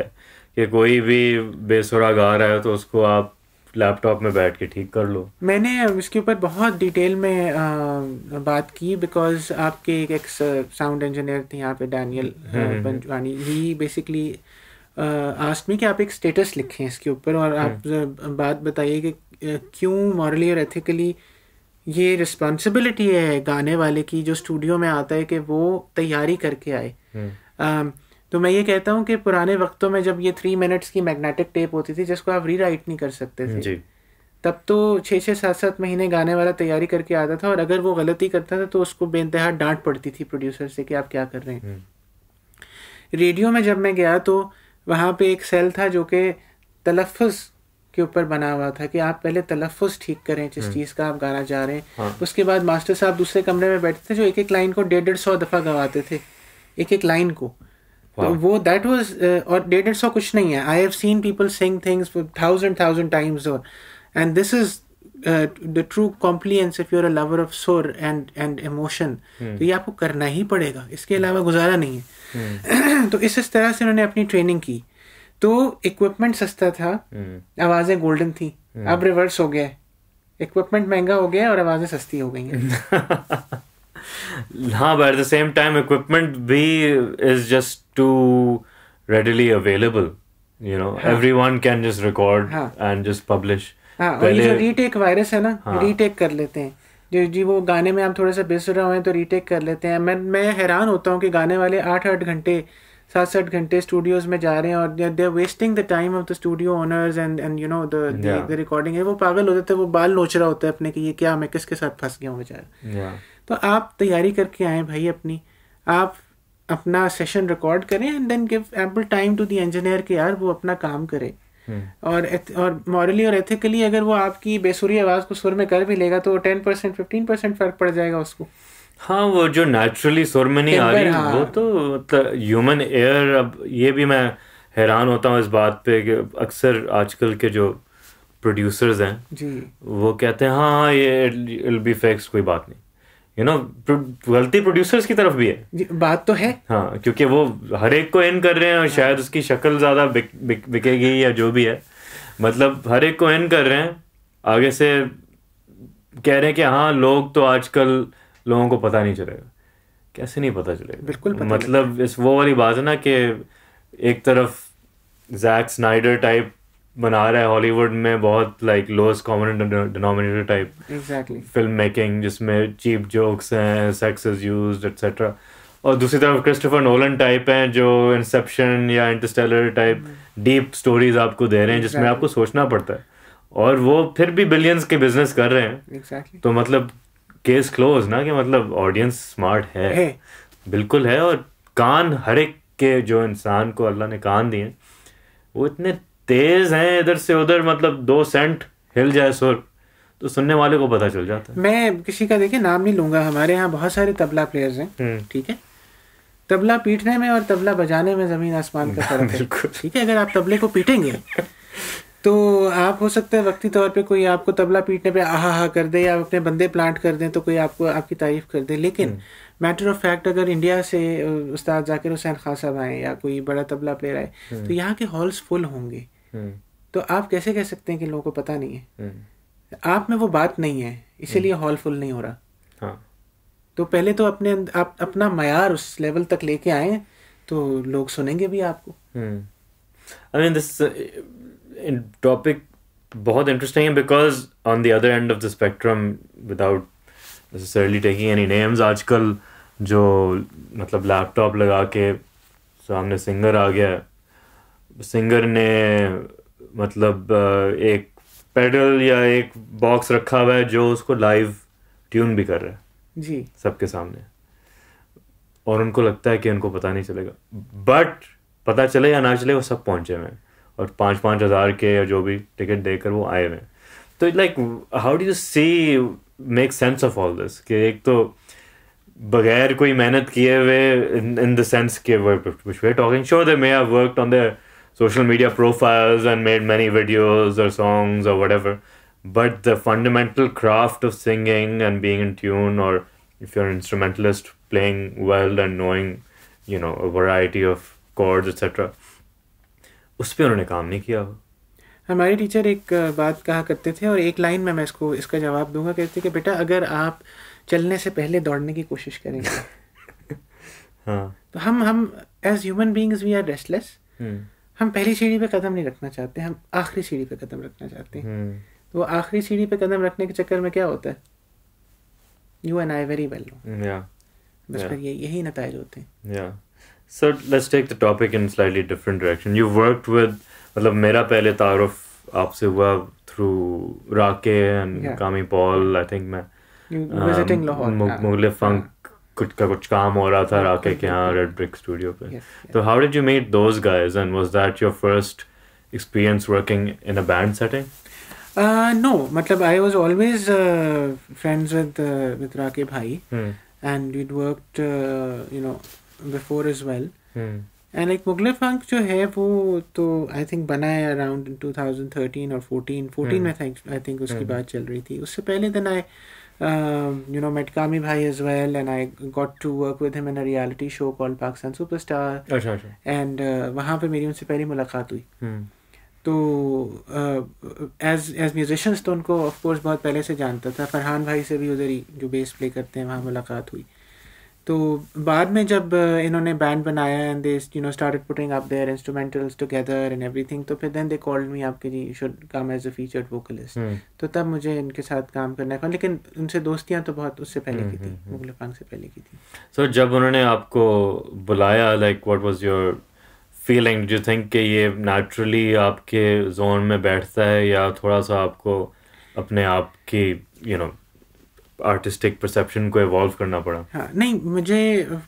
कि कोई भी बेसुरा गा रहा है तो उसको आप लैपटॉप में बैठ के ठीक कर लो मैंने उसके ऊपर बहुत डिटेल में आ, बात की बिकॉज आपके एक साउंड इंजीनियर थे यहाँ पे डैनियल पंजवानी ही बेसिकली आस्ट में कि आप एक स्टेटस लिखें इसके ऊपर और आप हम्म। बात बताइए कि क्यों मॉरली और एथिकली ये रिस्पॉन्सिबिलिटी है गाने वाले की जो स्टूडियो में आता है कि वो तैयारी करके आए हम्म। तो मैं ये कहता हूँ कि पुराने वक्तों में जब ये थ्री मिनट्स की मैग्नेटिक टेप होती थी जिसको आप रीराइट नहीं कर सकते थे जी। तब तो छः छः सात सात महीने गाने वाला तैयारी करके आता था और अगर वो गलती करता था तो उसको बेनतहा डांट पड़ती थी प्रोड्यूसर से कि आप क्या कर रहे हैं हम्म। रेडियो में जब मैं गया तो वहाँ पे एक सेल था जो कि तलफ़ के ऊपर बना हुआ था कि आप पहले तलफ़ ठीक करें जिस हम्म। चीज़ का आप गाना जा रहे हैं हाँ। उसके बाद मास्टर साहब दूसरे कमरे में बैठते थे जो एक एक लाइन को डेढ़ डेढ़ सौ दफ़ा गवाते थे एक एक लाइन को तो वो दैट वाज uh, और डेढ़ सौ कुछ नहीं है I have seen people saying things thousand thousand times और and this is the true compliance if you're a lover of sur and and emotion तो ये आपको करना ही पड़ेगा इसके hmm. अलावा गुजारा नहीं है hmm. तो इस इस तरह से उन्होंने अपनी ट्रेनिंग की तो इक्विपमेंट सस्ता था hmm. आवाज़ें गोल्डन थी अब रिवर्स हो गया इक्विपमेंट महंगा हो गया और आवाज़ें सस्ती हो गई हैं हाँ but at the same time equipment भी is just too readily available you know हाँ. everyone can just record हाँ. and just publish हाँ, और ये जो रीटेक वायरस है ना हाँ. रीटेक कर लेते हैं जो जी वो गाने में हम थोड़े सा बेसुर हुए हैं तो रीटेक कर लेते हैं मैं मैं हैरान होता हूँ कि गाने वाले आठ आठ घंटे सात सात घंटे स्टूडियोज में जा रहे हैं और they are wasting the time of the studio owners and and you know the the recording है वो पागल हो जाते हैं तो वो बाल नोच रहा होता है अपने कि ये क्या मैं किसके साथ फंस गया हूँ बेचारा yeah. तो आप तैयारी करके आए भाई अपनी आप अपना सेशन रिकॉर्ड करें and then give ample time to the engineer के यार वो अपना काम करे हम्म। और और मॉरली और एथिकली अगर वो आपकी बेसुरी आवाज़ को सुर में कर भी लेगा तो टेन परसेंट फिफ्टीन परसेंट फर्क पड़ जाएगा उसको हाँ वो जो नेचुरली सुर में नहीं आ रही हाँ। वो तो ह्यूमन एयर अब ये भी मैं हैरान होता हूँ इस बात पे कि अक्सर आजकल के जो प्रोड्यूसर्स हैं जी वो कहते हैं हाँ हाँ ये इट बी फिक्स कोई बात नहीं यू नो गलती प्रोड्यूसर्स की तरफ भी है बात तो है हाँ क्योंकि वो हर एक को इन कर रहे हैं और शायद उसकी शक्ल ज़्यादा बिकेगी या जो भी है मतलब हर एक को इन कर रहे हैं आगे से कह रहे हैं कि हाँ लोग तो आजकल लोगों को पता नहीं चलेगा कैसे नहीं पता चलेगा बिल्कुल पता मतलब इस वो वाली बात है ना कि एक तरफ जैक स्नाइडर टाइप बना रहा है हॉलीवुड में बहुत like lowest common denominator type film making जिसमें चीप जोक्स हैं सेक्स इज यूज एट्सेट्रा और दूसरी तरफ क्रिस्टोफर नोलन टाइप हैं जो इंसेप्शन या इंटरस्टेलर टाइप डीप स्टोरीज आपको दे रहे हैं exactly. जिसमें आपको सोचना पड़ता है और वो फिर भी बिलियंस के बिजनेस कर रहे हैं exactly. तो मतलब केस क्लोज ना कि मतलब ऑडियंस स्मार्ट है hey. बिल्कुल है और कान हर एक के जो इंसान को अल्लाह ने कान दिए वो इतने तेज हैं इधर से उधर मतलब दो सेंट हिल जाए सुर तो सुनने वाले को पता चल जाता है मैं किसी का देखिए नाम नहीं लूंगा हमारे यहाँ बहुत सारे तबला प्लेयर्स हैं हम्म। ठीक है तबला पीटने में और तबला बजाने में जमीन आसमान का फर्क है ठीक है अगर आप तबले को पीटेंगे तो आप हो सकता है वक्ती तौर पे कोई आपको तबला पीटने पे आहा हा कर दे या अपने बंदे प्लांट कर दें तो कोई आपको आपकी तारीफ कर दे लेकिन मैटर ऑफ फैक्ट अगर इंडिया से उस्ताद जाकिर हुसैन खान साहब आए या कोई बड़ा तबला प्लेयर आए हम्म। तो यहाँ के हॉल्स फुल होंगे हम्म। तो आप कैसे कह सकते हैं कि लोगों को पता नहीं है हम्म। आप में वो बात नहीं है इसीलिए हम्म। हॉल फुल नहीं हो रहा हाँ। तो पहले तो अपने अं-, आप अपना मैार उस लेवल तक लेके आए तो लोग सुनेंगे भी आपको आई मीन दिस टॉपिक बहुत इंटरेस्टिंग है because on the other end of the spectrum without necessarily taking any names आजकल जो मतलब लैपटॉप लगा के सामने सिंगर आ गया है सिंगर ने मतलब एक पेडल या एक बॉक्स रखा हुआ है जो उसको लाइव ट्यून भी कर रहा है जी सबके सामने और उनको लगता है कि उनको पता नहीं चलेगा बट पता चले या ना चले वो सब पहुंचे हुए हैं और पाँच पाँच हज़ार के या जो भी टिकट देकर वो आए हुए हैं तो it like how do you see make sense of all this कि एक तो बगैर कोई मेहनत किए हुए इन द सेंस के work talking sure they may have work on their social media profiles and made many videos or songs or whatever. But the fundamental craft of singing and being in tune, or if you're an instrumentalist, playing well and knowing, you know, a variety of chords, etc., उसपे उन्होंने काम नहीं किया हमारे teacher एक बात कहा करते थे और एक लाइन में मैं इसको इसका जवाब दूंगा कहते कि बेटा अगर आप चलने से पहले दौड़ने की कोशिश करेंगे हाँ तो हम हम as human beings we are restless हम पहली सीढ़ी पे कदम नहीं रखना चाहते हम आखिरी सीढ़ी पे कदम रखना चाहते हैं हम्म। तो वो आखिरी सीढ़ी पे कदम रखने के चक्कर में क्या होता है you and I very well know बस फिर ये यही नतज होते हैं या so let's take the topic in slightly different direction you worked with मतलब मेरा पहले तारुफ आपसे हुआ through Rakae and Kami Paul I think मैं विजिटिंग लाहौर मुगले फंक कुछ का कुछ काम हो रहा था हाँ, राके के यहाँ रेड ब्रिक स्टूडियो पे तो how did you meet those guys and was that your first experience working in a band setting no मतलब I was always friends with with Rakae भाई and we worked you know before as well and एक मुगले फंक जो है वो तो I think बना है around 2013 और 14 14 में आई थिंक उसकी hmm. बात चल रही थी उससे पहले then I um, you know, met Kami Bhai as well, and I got to work with him in a reality show called Pakistan Superstar. अच्छा अच्छा. And uh, wahan pe मेरी उनसे पहली मुलाकात हुई. Hmm. तो एज एज म्यूजिशंस तो उनको ऑफ कोर्स बहुत पहले से जानता था फरहान भाई से भी उधर ही जो बेस प्ले करते हैं वहाँ मुलाकात हुई तो बाद में जब uh, इन्होंने बैंड बनाया and they you know started putting up their instrumentals together and everything तो फिर देन दे कॉल्ड मी आपके जी should come as a featured vocalist तो तब मुझे इनके साथ काम करना है लेकिन उनसे दोस्तियां तो बहुत उससे पहले की hmm, थी hmm, hmm. मुगल फांग से पहले की थी सो जब उन्होंने आपको बुलाया like what was your feeling do think कि ये नेचुरली आपके जोन में बैठता है या थोड़ा सा आपको अपने आप की यू नो आर्टिस्टिक परसेप्शन को इवॉल्व करना पड़ा हाँ नहीं मुझे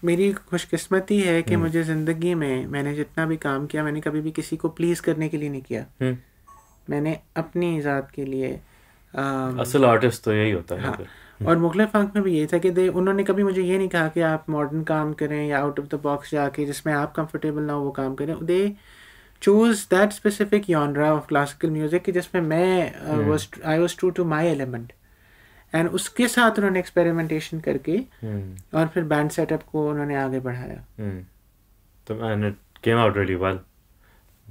मेरी खुशकिस्मती है कि हम्म। मुझे ज़िंदगी में मैंने जितना भी काम किया मैंने कभी भी किसी को प्लीज़ करने के लिए नहीं किया हम्म। मैंने अपनी ज़ात के लिए आ, असल आर्टिस्ट तो यही होता है हाँ, हम्म। और मुगल फंक में भी यही था कि दे उन्होंने कभी मुझे ये नहीं कहा कि आप मॉडर्न काम करें या आउट ऑफ द बॉक्स जाके जिसमें आप कंफर्टेबल ना हो वो काम करें they choose that specific genre of classical music जिसमें मैं I was true to my element and उसके साथ उन्होंने एक्सपेरिमेंटेशन करके hmm. और फिर बैंड सेटअप को उन्होंने आगे बढ़ाया hmm. तो मैंने केम आउट रियली वेल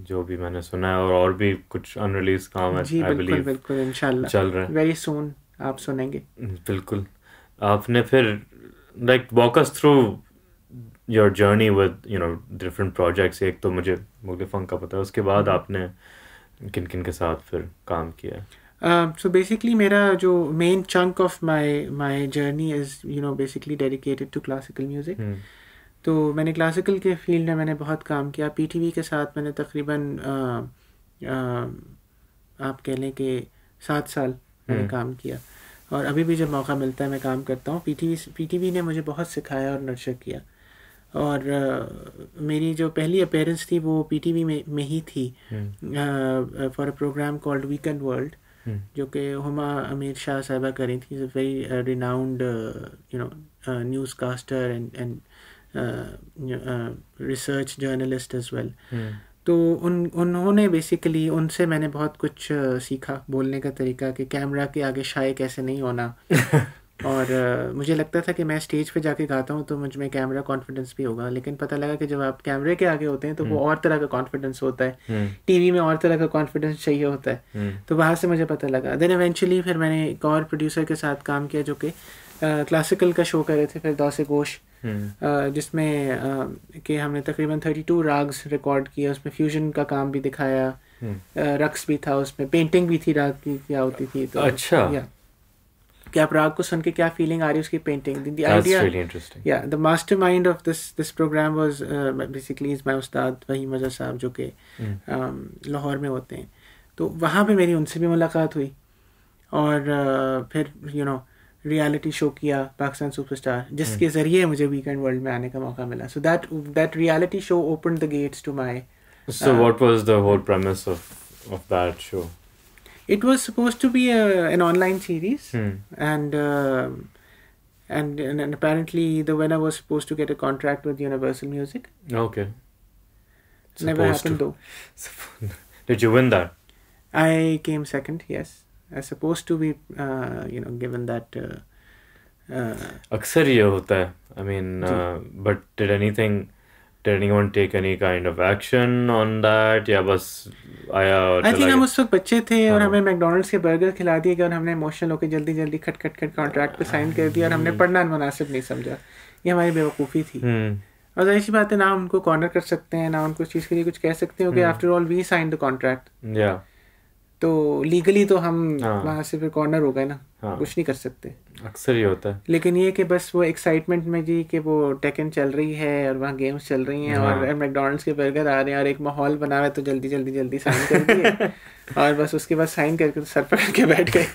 जो भी मैंने सुना है और और भी कुछ अनरिलीज काम है जी बिल्कुल बिल्कुल इंशाल्लाह चल रहा है वेरी सून आप सुनेंगे hmm, बिल्कुल आपने फिर like walk us through your journey with you know different projects एक तो मुझे मुगले फंक का पता है उसके बाद आपने किन किन के साथ फिर काम किया है सो um, बेसिकली मेरा जो main chunk of my my journey is you know basically dedicated to classical music तो मैंने क्लासिकल के फील्ड में मैंने बहुत काम किया पीटीवी के साथ मैंने तकरीबन uh, um, आप कह लें कि सात साल मैंने hmm. काम किया और अभी भी जब मौका मिलता है मैं काम करता हूँ पीटीवी पीटीवी ने मुझे बहुत सिखाया और नर्चर किया और आ, uh, मेरी जो पहली अपेयरेंस थी वो पीटीवी में में ही थी for a program called weekend world Hmm. जो कि हमा अमीर शाह साहबा करी थी is a very renowned you know newscaster and and research journalist as well तो उन उन्होंने बेसिकली उनसे मैंने बहुत कुछ uh, सीखा बोलने का तरीका कि कैमरा के आगे शाये कैसे नहीं होना और मुझे लगता था कि मैं स्टेज पे जाके गाता हूँ तो मुझ में कैमरा कॉन्फिडेंस भी होगा लेकिन पता लगा कि जब आप कैमरे के आगे होते हैं तो वो हम्म। और तरह का कॉन्फिडेंस होता है हम्म। टीवी में और तरह का कॉन्फिडेंस चाहिए होता है हम्म। तो वहाँ से मुझे पता लगा देन एवेंचुअली फिर मैंने एक और प्रोड्यूसर के साथ काम किया जो कि क्लासिकल का शो कर रहे थे फिर दौसे गोश जिसमें कि हमने तकरीबन थर्टी टू राग्स रिकॉर्ड किए उसमें फ्यूजन का काम भी दिखाया रक्स भी था उसमें पेंटिंग भी थी राग की क्या होती थी तो अच्छा क्या प्राग को सुन के क्या फीलिंग आ रही है उसकी painting the idea really interesting या the mastermind of this this program was basically is my Ustad वही मजा साहब जो के hmm. um, लाहौर में होते हैं तो वहाँ पे मेरी उनसे भी मुलाकात हुई और uh, फिर यू नो रियलिटी शो किया पाकिस्तान सुपरस्टार जिसके hmm. ज़रिए मुझे वीकेंड वर्ल्ड में आने का मौका मिला so that that reality show open the gates to my so what was the whole premise of of that show it was supposed to be a, an online series hmm. and, uh, and, and and apparently the winner was supposed to get a contract with universal music okay supposed never happened to. though did you win that i came second yes i supposed to be uh, you know given that uh, uh, अक्सर ये होता है I mean but did anyone take any kind of action on that हम हाँ। hmm. मुनासिब नहीं समझा ये हमारी बेवकूफ़ी थी hmm. और ऐसी बात है ना उनको कॉर्नर कर सकते हैं ना उनको चीज़ के लिए कुछ कह सकते हो कि after all we sign the contract तो लीगली तो हम हाँ। वहाँ से फिर कॉर्नर हो गए ना हाँ। कुछ नहीं कर सकते अक्सर ही होता है लेकिन ये कि बस वो एक्साइटमेंट में जी कि वो टेकन चल रही है और वहाँ गेम्स चल रही हैं हाँ। और मैकडोनल्ड्स के बर्गर आ रहे हैं और एक माहौल बना हुआ है तो जल्दी जल्दी जल्दी साइन कर दिए और बस उसके बाद साइन करके सर पकड़ के बैठ गए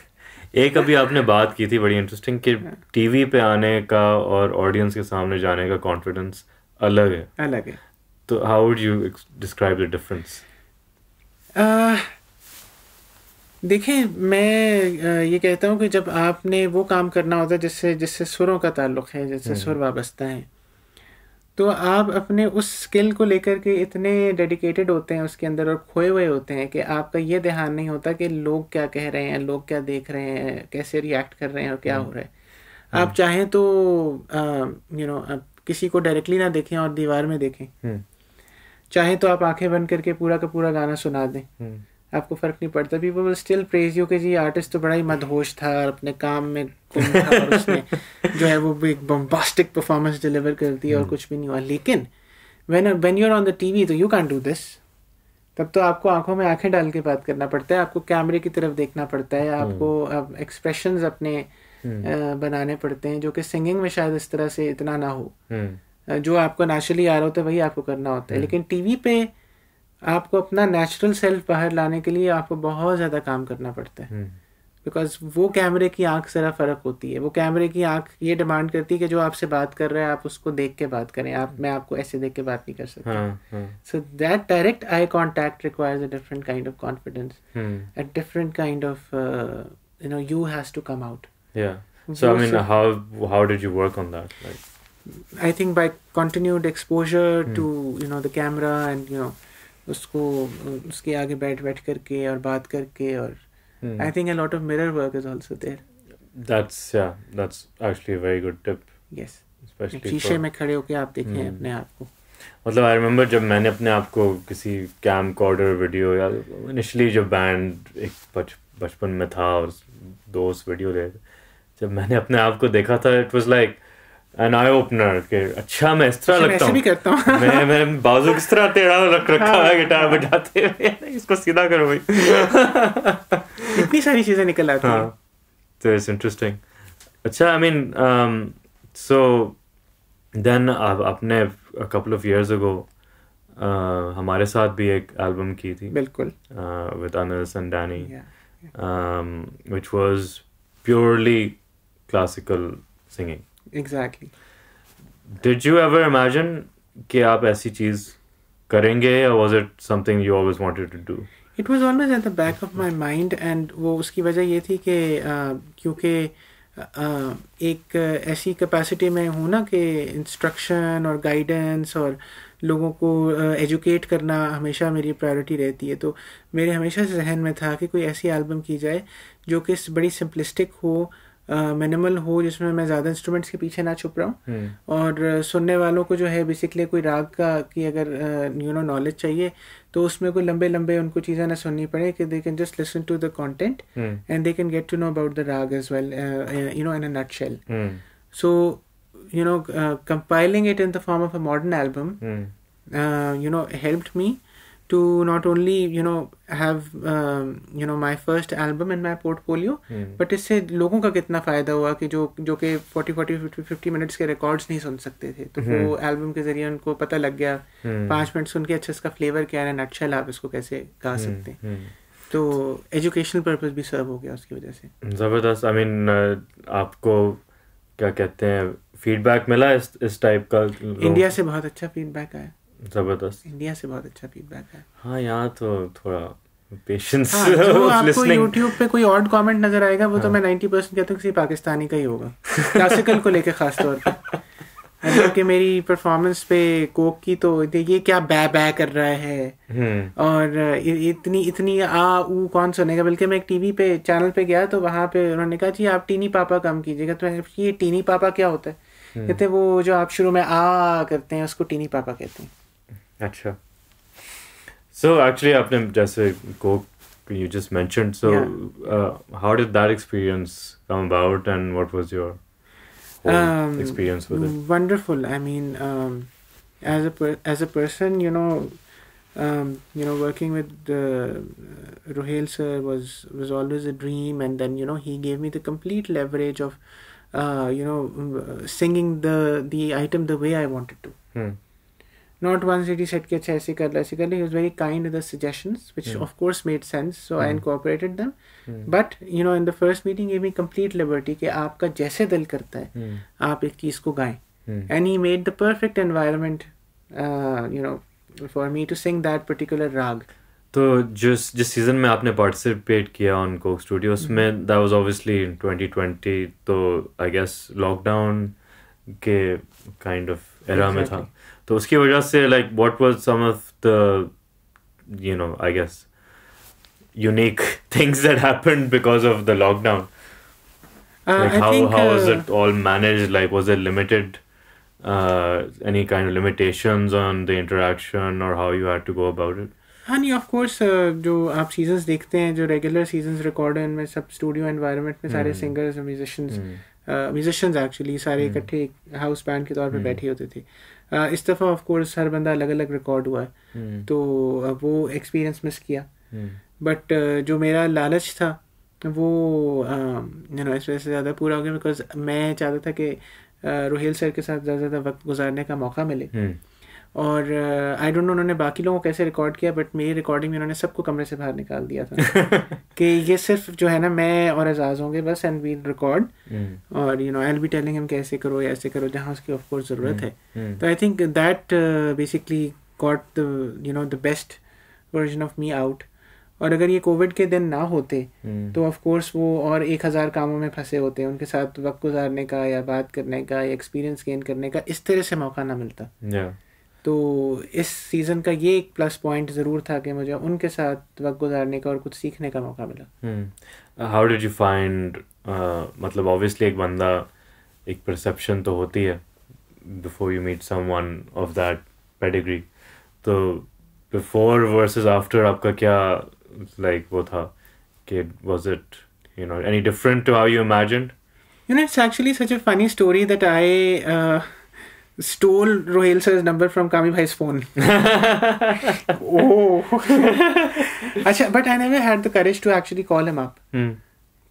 एक अभी आपने बात की थी बड़ी इंटरेस्टिंग कि टीवी हाँ। पे आने का और ऑडियंस के सामने जाने का कॉन्फिडेंस अलग है अलग है तो how would you describe the difference देखें मैं ये कहता हूँ कि जब आपने वो काम करना होता है जिससे जिससे सुरों का ताल्लुक है जिससे हम्म। सुर वाबस्ता है तो आप अपने उस स्किल को लेकर के इतने डेडिकेटेड होते हैं उसके अंदर और खोए हुए होते हैं कि आपका ये ध्यान नहीं होता कि लोग क्या कह रहे हैं लोग क्या देख रहे हैं कैसे रिएक्ट कर रहे हैं और क्या हम्म। हो रहा है हम्म। आप चाहें तो यू नो किसी को डायरेक्टली ना देखें और दीवार में देखें चाहे तो आप आंखें बंद करके पूरा का पूरा गाना सुना दें आपको फ़र्क नहीं पड़ता people will still praise you कि जी आर्टिस्ट तो बड़ा ही मदहोश था और अपने काम में था और उसने जो है वो एक बम्बास्टिक परफॉर्मेंस डिलीवर कर दी और hmm. कुछ भी नहीं हुआ लेकिन when when you are on the TV तो यू कैन डू दिस तब तो आपको आंखों में आंखें डाल के बात करना पड़ता है आपको कैमरे की तरफ देखना पड़ता है hmm. आपको एक्सप्रेशन अपने hmm. बनाने पड़ते हैं जो कि सिंगिंग में शायद इस तरह से इतना ना हो जो आपको नेचुरली आ रहा होता है वही आपको करना होता है लेकिन टीवी पे आपको अपना नेचुरल सेल्फ बाहर लाने के लिए आपको बहुत ज़्यादा काम करना पड़ता है बिकॉज हम्म। वो कैमरे की आंख ज़रा फ़र्क होती है वो कैमरे की आंख ये डिमांड करती है कि जो आपसे बात कर रहा है आप उसको देख के बात करें आप मैं आपको ऐसे देख के बात नहीं कर सकता so that direct eye contact requires a different kind of confidence a different kind of you know you has to come out So I mean, how how did you work on that? Like, I think by continued exposure mm. to you know the camera and you know उसको उसके आगे बैठ बैठ करके और बात करके और I think a lot of mirror work is also there that's या that's actually a very good tip yes especially शीशे में खड़े होकर आप देखें hmm. अपने आप को मतलब आई रिमेंबर जब मैंने अपने आप को किसी कैम कॉर्डर वीडियो या इनिशियली जब बैंड एक बचपन में था और दोस्त वीडियो ले जब मैंने अपने आप को देखा था it was like an eye opener के अच्छा मैं इस तरह अच्छा, लगता हूँ मैं मैं बाजू किस तरह टेढ़ा रख रखा है हाँ। गिटार बजाते हुए इसको सीधा करो भाई इतनी सारी चीजें निकल आती हैं हाँ, तो इट्स इंटरेस्टिंग अच्छा आई मीन सो देन आपने कपल ऑफ इयर्स अगो हमारे साथ भी एक एल्बम की थी बिल्कुल with Anil and Danny which was purely classical singing exactly did you ever imagine कि आप ऐसी चीज करेंगे या was it something you always wanted to do it was always at the back of my mind and वो उसकी वजह ये थी कि क्योंकि एक ऐसी कैपेसिटी में हूँ ना कि इंस्ट्रक्शन और गाइडेंस और लोगों को एजुकेट करना हमेशा मेरी प्रायोरिटी रहती है तो मेरे हमेशा जहन में था कि कोई ऐसी एल्बम की जाए जो कि बड़ी सिंपलिस्टिक हो uh, मिनिमल हो जिसमें मैं ज़्यादा इंस्ट्रूमेंट्स के पीछे ना छुप रहा हूँ हम्म। और सुनने वालों को जो है बेसिकली कोई राग का की अगर यू नो नॉलेज चाहिए तो उसमें कोई लंबे लंबे उनको चीज़ें ना सुननी पड़े कि they can just listen to the content and they can get to know about the raag as well you know in a nutshell so you know compiling it in the form of a modern album you know helped me to not only you know have um, you know my first album in my portfolio hmm. but इससे लोगों का कितना फ़ायदा हुआ कि जो जो कि 40 40 50 50 मिनट्स के रिकॉर्ड्स नहीं सुन सकते थे तो वो एल्बम hmm. के ज़रिए उनको पता लग गया hmm. पाँच मिनट सुन के अच्छा इसका फ्लेवर क्या है नक्शल आप इसको कैसे गा सकते हैं तो एजुकेशनल पर्पस भी सर्व हो गया उसकी वजह से ज़बरदस्त आई मीन uh, आपको क्या कहते हैं फीडबैक मिला इस इस टाइप का इंडिया से बहुत अच्छा फीडबैक आया जबरदस्त इंडिया से बहुत अच्छा फीडबैक है हाँ यहाँ तो थोड़ा पेशेंस हाँ, आपको यूट्यूब पे कोई ऑड कमेंट नजर आएगा वो तो हाँ. तो मैं नाइनटी परसेंट कहता हूँ किसी पाकिस्तानी का ही होगा क्लासिकल को लेके खास तौर पे कि मेरी परफॉर्मेंस पे कोक की तो ये क्या बै बै कर रहा है हम्म। और इतनी इतनी आ ऊ कौन सुनेगा बल्कि मैं एक टीवी पे चैनल पे गया तो वहाँ पे उन्होंने कहा जी आप टीनी पापा कम कीजिएगा तो ये टीनी पापा क्या होता है हम्म। कहते वो जो आप शुरू में आ करते हैं उसको टीनी पापा कहते हैं अच्छा so actually apne jaise go you just mentioned so uh, how did that experience come about and what was your um, experience with it wonderful i mean um, as a as a person you know um, you know, working with uh, Rohail sir was was always a dream, and then you know he gave me the complete leverage of, uh, you know, singing the the item the way I wanted to. Hmm. not once did he said ki, aise kar le, aise kar le. he was very kind with the suggestions which mm. of course made sense so mm. i incorporated them mm. but you know in the first meeting gave me complete liberty कि आपका जैसे दिल करता है आप एक चीज को गाएं and he made the perfect environment uh, you know for me to sing that particular rag तो जिस जिस सीज़न में आपने पार्टिसिपेट किया ऑन कोक स्टूडियो उसमें दैट वाज ऑब्वियसली 2020 तो आई गेस लॉकडाउन के काइंड ऑफ एरा में था तो उसकी वजह से like what was some of the you know I guess unique things that happened because of the lockdown like uh, how think, how was uh, it all managed like was limited uh, any kind of limitations on the interaction or how you had to go about it uh, जो आप seasons देखते हैं जो regular seasons record हैं उनमें सब studio environment में सारे सिंगर्स म्यूजिशियंस म्यूजिशियंस एक्चुअली सारे hmm. इकट्ठे हाउस बैंड के तौर पे hmm. बैठे होते थे इस दफ़ा ऑफ कोर्स हर बंदा अलग अलग रिकॉर्ड हुआ है हम्म। तो वो एक्सपीरियंस मिस किया बट हम्म। जो मेरा लालच था वो यू नो इस वजह से ज़्यादा पूरा हो गया बिकॉज मैं चाहता था कि रोहेल सर के साथ ज़्यादा ज़्यादा वक्त गुजारने का मौका मिले हम्म। और आई डोंट नो उन्होंने बाकी लोगों को कैसे रिकॉर्ड किया बट मेरी रिकॉर्डिंग में उन्होंने सबको कमरे से बाहर निकाल दिया था कि ये सिर्फ जो है ना मैं और एजाज होंगे बस एंड वी रिकॉर्ड और you know I be telling him कैसे करो या ऐसे करो जहाँ उसकी ऑफकोर्स ज़रूरत hmm. है hmm. तो I think that basically got the you know the best version of me out और अगर ये कोविड के दिन ना होते hmm. तो ऑफ कोर्स वो और एक हज़ार कामों में फंसे होते हैं उनके साथ वक्त गुजारने का या बात करने का या एक्सपीरियंस गेन करने का इस तरह से मौका ना मिलता yeah. तो इस सीज़न का ये एक प्लस पॉइंट ज़रूर था कि मुझे उनके साथ वक्त गुजारने का और कुछ सीखने का मौका मिला हाउ डिड यू फाइंड मतलब ऑब्वियसली एक बंदा एक परसेप्शन तो होती है before you meet someone of that pedigree तो बिफोर वर्सेस आफ्टर आपका क्या लाइक like, वो था कि was it you know any different to how you imagine you know it's actually such a funny story that I stole Rohail sir's number from Kami Bhai's phone. oh. Achha, but I never had the courage to actually call him up.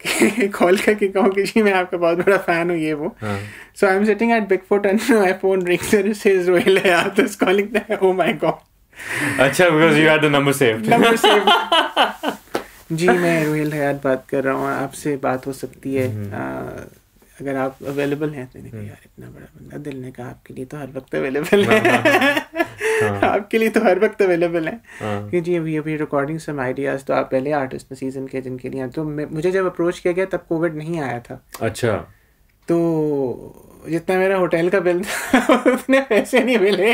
Call hmm. करके कहूँ कि जी मैं आपका बहुत बड़ा fan हूँ ये वो so I am sitting at big foot and my phone rings and it says Rohail Hyatt is calling that oh my God अच्छा because you had the number saved number saved जी मैं रोहिल हयात बात कर रहा हूँ आपसे बात हो सकती है हम्म। अगर आप अवेलेबल हैं तो नहीं हम्म। यार इतना बड़ा बंदा दिल ने कहा आपके लिए तो हर वक्त अवेलेबल हाँ, हाँ, है हाँ। आपके लिए तो हर वक्त अवेलेबल है कि जी अभी अभी रिकॉर्डिंग सम आइडियाज तो आप पहले आर्टिस्ट में सीजन के जिनके लिए तो मुझे जब अप्रोच किया गया तब कोविड नहीं आया था अच्छा तो जितना मेरा होटल का बिल था उतने पैसे नहीं मिले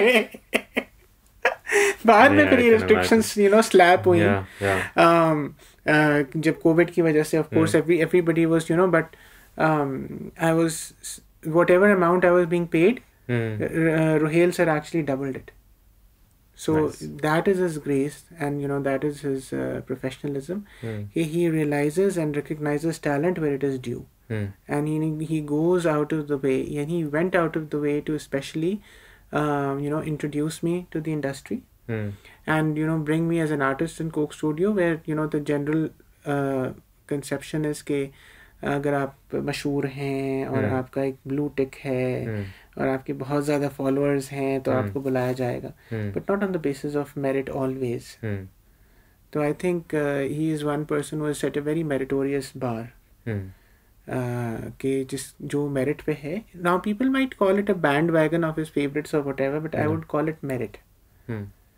बाद में फिर रिस्ट्रिक्शंस यू नो स्लैप हुई um, uh, जब कोविड की वजह से of course everybody was you know but um, I was whatever amount I was being paid, mm. Uh, uh Ruhail sir actually doubled it. So nice. that is his grace, and you know that is his uh, professionalism. Mm. He he realizes and recognizes talent where it is due, mm. and he he goes out of the way, and he went out of the way to especially, um, you know, introduce me to the industry, hmm. and you know bring me as an artist in Coke Studio, where you know the general uh, conception is that अगर आप मशहूर हैं और हम्म। आपका एक blue tick है हम्म। और आपके बहुत ज़्यादा फॉलोअर्स हैं तो हम्म। आपको बुलाया जाएगा but not on the basis of merit always तो I think he is one person वो set a very meritorious bar कि जिस जो मेरिट पे है now people might call it a bandwagon of his favourites और whatever but I would call it merit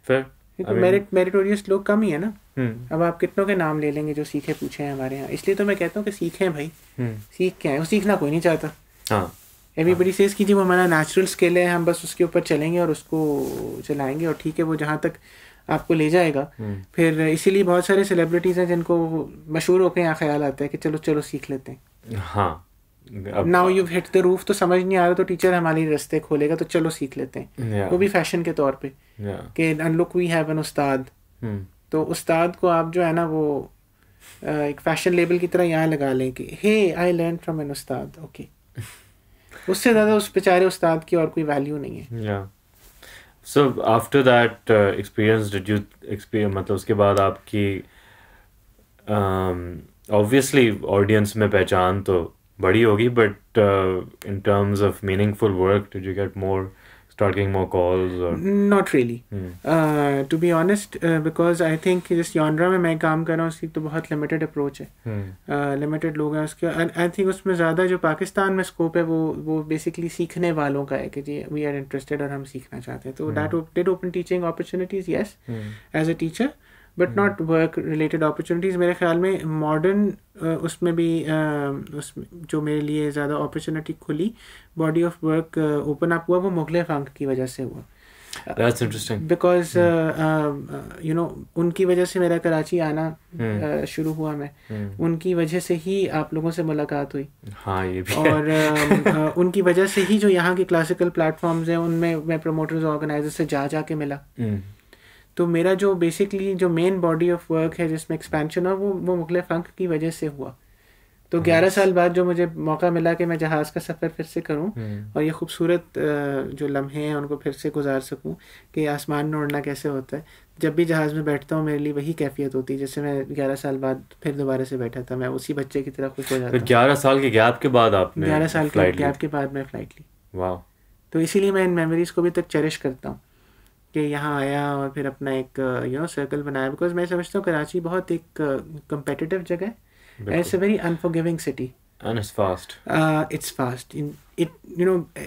फिर क्योंकि merit meritorious लोग कम ही है ना हम्म। अब आप कितनों के नाम ले लेंगे जो सीखे पूछे हैं हमारे यहाँ इसलिए तो मैं कहता हूँ कि सीखें भाई हम्म। सीख के है वो सीखना कोई नहीं चाहता एवरीबडी सेज की जी वो हमारा नेचुरल स्किल है हम बस उसके ऊपर चलेंगे और उसको चलाएंगे और ठीक है वो जहाँ तक आपको ले जाएगा हम्म। फिर इसीलिए बहुत सारे सेलिब्रिटीज़ हैं जिनको मशहूर होकर यहाँ ख्याल आता है कि चलो चलो सीख लेते हैं हाँ now you hit the roof तो समझ नहीं आ रहा तो टीचर हमारे रस्ते खोलेगा तो चलो सीख लेते हैं yeah. वो भी फैशन के तौर पे कि अनलुक वी हैव एन उस्ताद तो उस्ताद को आप जो है ना वो uh, एक फैशन लेबल की तरह यहाँ लगा लें कि hey I learn from an उस्ताद ओके उससे ज़्यादा उस बेचारे उस्ताद की और कोई वैल्यू नहीं है so after that experience did you experience मतलब उसके बाद आपकी ऑब्वियसली um, ऑडियंस में पहचान तो बड़ी होगी but in terms of meaningful work did you get more start getting more calls और not really to be honest because I think जिस यॉन्ड्रा में मैं काम कर रहा हूँ उसकी तो बहुत लिमिटेड अप्रोच है लिमिटेड hmm. uh, लोग हैं उसके आई थिंक उसमें ज़्यादा जो पाकिस्तान में स्कोप है वो वो बेसिकली सीखने वालों का है कि जी वी आर इंटरेस्टेड और हम सीखना चाहते हैं तो that did open teaching opportunities yes as a teacher but not work related opportunities मेरे ख्याल में मॉडर्न उसमें भी उस जो मेरे लिए ज़्यादा अपॉर्चुनिटी खुली body of work open up हुआ वो मुगल खान की वजह से हुआ That's interesting. Because hmm. you know उनकी वजह से मेरा कराची आना uh, शुरू हुआ मैं hmm. उनकी वजह से ही आप लोगों से मुलाकात हुई हाँ ये भी और uh, उनकी वजह से ही जो यहाँ के क्लासिकल प्लेटफॉर्म्स हैं उनमें मैं प्रमोटर्स ऑर्गेनाइजर से जा जा के मिला hmm. तो मेरा जो बेसिकली जो मेन बॉडी ऑफ वर्क है जिसमें एक्सपेंशन हो वो वो मुगल फ़ंक की वजह से हुआ तो ग्यारह साल बाद जो मुझे मौका मिला कि मैं जहाज़ का सफ़र फिर से करूं hmm. और ये खूबसूरत जो लम्हे हैं उनको फिर से गुजार सकूं कि आसमान में उड़ना कैसे होता है जब भी जहाज़ में बैठता हूँ मेरे लिए वही कैफियत होती है जैसे मैं ग्यारह साल बाद फिर दोबारा से बैठा था मैं उसी बच्चे की तरह खुश हो जाता हूँ ग्यारह साल के गैप के बाद आपने ग्यारह साल के गैप के बाद मैं फ़्लाइट ली तो इसीलिए मैं इन मेमोरीज़ को भी तक चेरिश करता हूँ कि यहाँ आया और फिर अपना एक यू नो सर्कल बनाया बिकॉज मैं समझता हूँ कराची बहुत एक कंपेटिटिव जगह है it's a very unforgiving city and it's fast uh, it's fast in it you know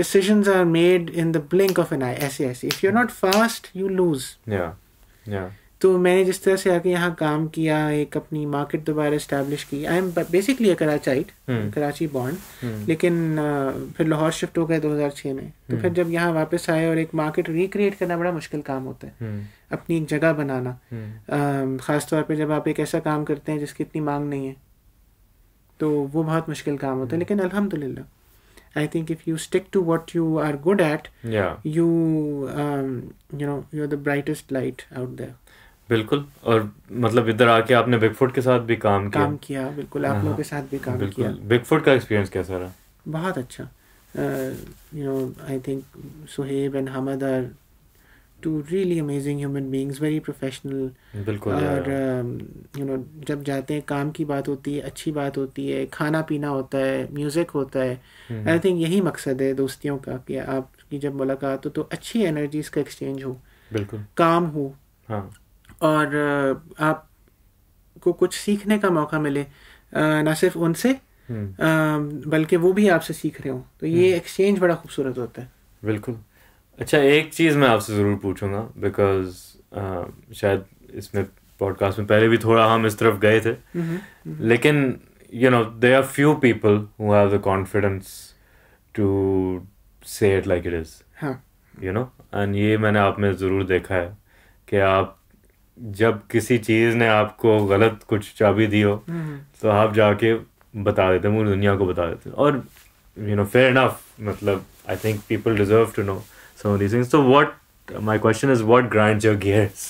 decisions are made in the blink of an eye SES. if you're not fast you lose yeah yeah तो मैंने जिस तरह से आके यहाँ काम किया एक अपनी मार्केट दोबारा इस्टेब्लिश की I am basically Karachiite Karachi बॉन्ड लेकिन फिर लाहौर शिफ्ट हो गए 2006 में तो फिर हम्म। जब यहाँ वापस आए और एक मार्केट रिक्रिएट करना बड़ा मुश्किल काम होता है हम्म। अपनी एक जगह बनाना हम्म। ख़ासतौर पर जब आप एक ऐसा काम करते हैं जिसकी इतनी मांग नहीं है तो वो बहुत मुश्किल काम होता है लेकिन अलहमदिल्ला I think if you stick to what you are good at, yeah. you um, you know you're the brightest light out there. बिल्कुल और मतलब इधर आके आपने बिगफुट के साथ भी काम किया काम किया बिल्कुल आप लोगों के साथ भी काम किया बिगफुट का एक्सपीरियंस कैसा रहा बहुत अच्छा you know I think Suhaib and Hamad are two really amazing human beings very professional बिल्कुल और यू नो um, जब जाते हैं काम की बात होती है अच्छी बात होती है खाना पीना होता है म्यूज़िक होता है आई हम्म। थिंक यही मकसद है दोस्तियों का कि आपकी जब मुलाकात हो तो अच्छी एनर्जीज का एक्सचेंज हो बिल्कुल काम हो हाँ। और आप को कुछ सीखने का मौका मिले ना सिर्फ उनसे हम्म। बल्कि वो भी आपसे सीख रहे हो तो ये एक्सचेंज हम्म। बड़ा खूबसूरत होता है बिल्कुल अच्छा एक चीज़ मैं आपसे ज़रूर पूछूंगा बिकॉज शायद इसमें पॉडकास्ट में पहले भी थोड़ा हम इस तरफ गए थे हम्म, लेकिन you know there are few people who have the confidence to say it like it is you know and ये मैंने आप में ज़रूर देखा है कि आप जब किसी चीज़ ने आपको गलत कुछ चाबी दी हो हम्म। तो आप जाके बता देते हैं पूरी दुनिया को बता देते हैं और यू नो फेयर इनफ मतलब I think people deserve to know some of so things so what is what grind what grinds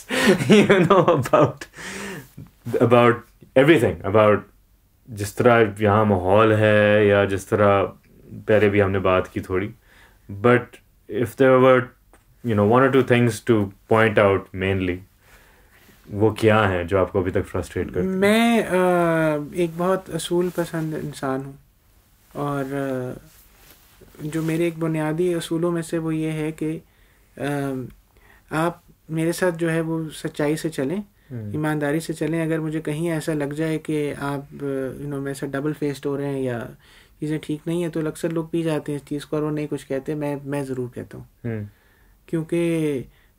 you know about about everything about जिस तरह यहाँ माहौल है या जिस तरह पहले भी हमने बात की थोड़ी but if there were you know one और two things to point out mainly वो क्या है जो आपको अभी तक फ्रस्ट्रेट कर मैं एक बहुत असूल पसंद इंसान हूँ और जो मेरे एक बुनियादी असूलों में से वो ये है कि आप मेरे साथ जो है वो सच्चाई से चलें हम्म। ईमानदारी से चलें अगर मुझे कहीं ऐसा लग जाए कि आप यू नो मेरे साथ डबल फेस्ड हो रहे हैं या चीज़ें ठीक नहीं है तो अक्सर लोग पी जाते हैं इस चीज़ को और वो नहीं कुछ कहते मैं मैं ज़रूर कहता हूँ हम्म। क्योंकि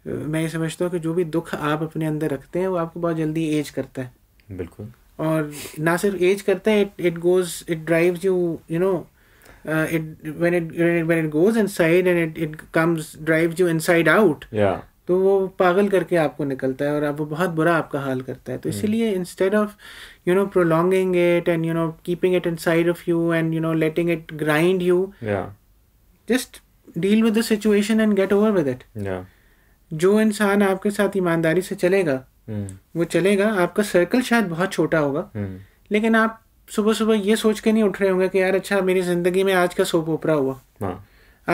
मैं ये समझता हूँ कि जो भी दुख आप अपने अंदर रखते हैं वो आपको बहुत जल्दी एज करता है बिल्कुल और ना सिर्फ एज करता है it it goes it drives you you know it when it goes inside and it it comes drive you side out तो वो पागल करके आपको निकलता है और आप वो बहुत बुरा आपका हाल करता है तो hmm. इसीलिए instead of you know prolonging it and you know keeping it inside of you and you know letting it grind you just deal with the situation and get over with it जो इंसान आपके साथ ईमानदारी से चलेगा हम्म। वो चलेगा आपका सर्कल शायद बहुत छोटा होगा हम्म। लेकिन आप सुबह सुबह ये सोच के नहीं उठ रहे होंगे कि यार अच्छा मेरी जिंदगी में आज का सोप ओपरा हुआ हाँ।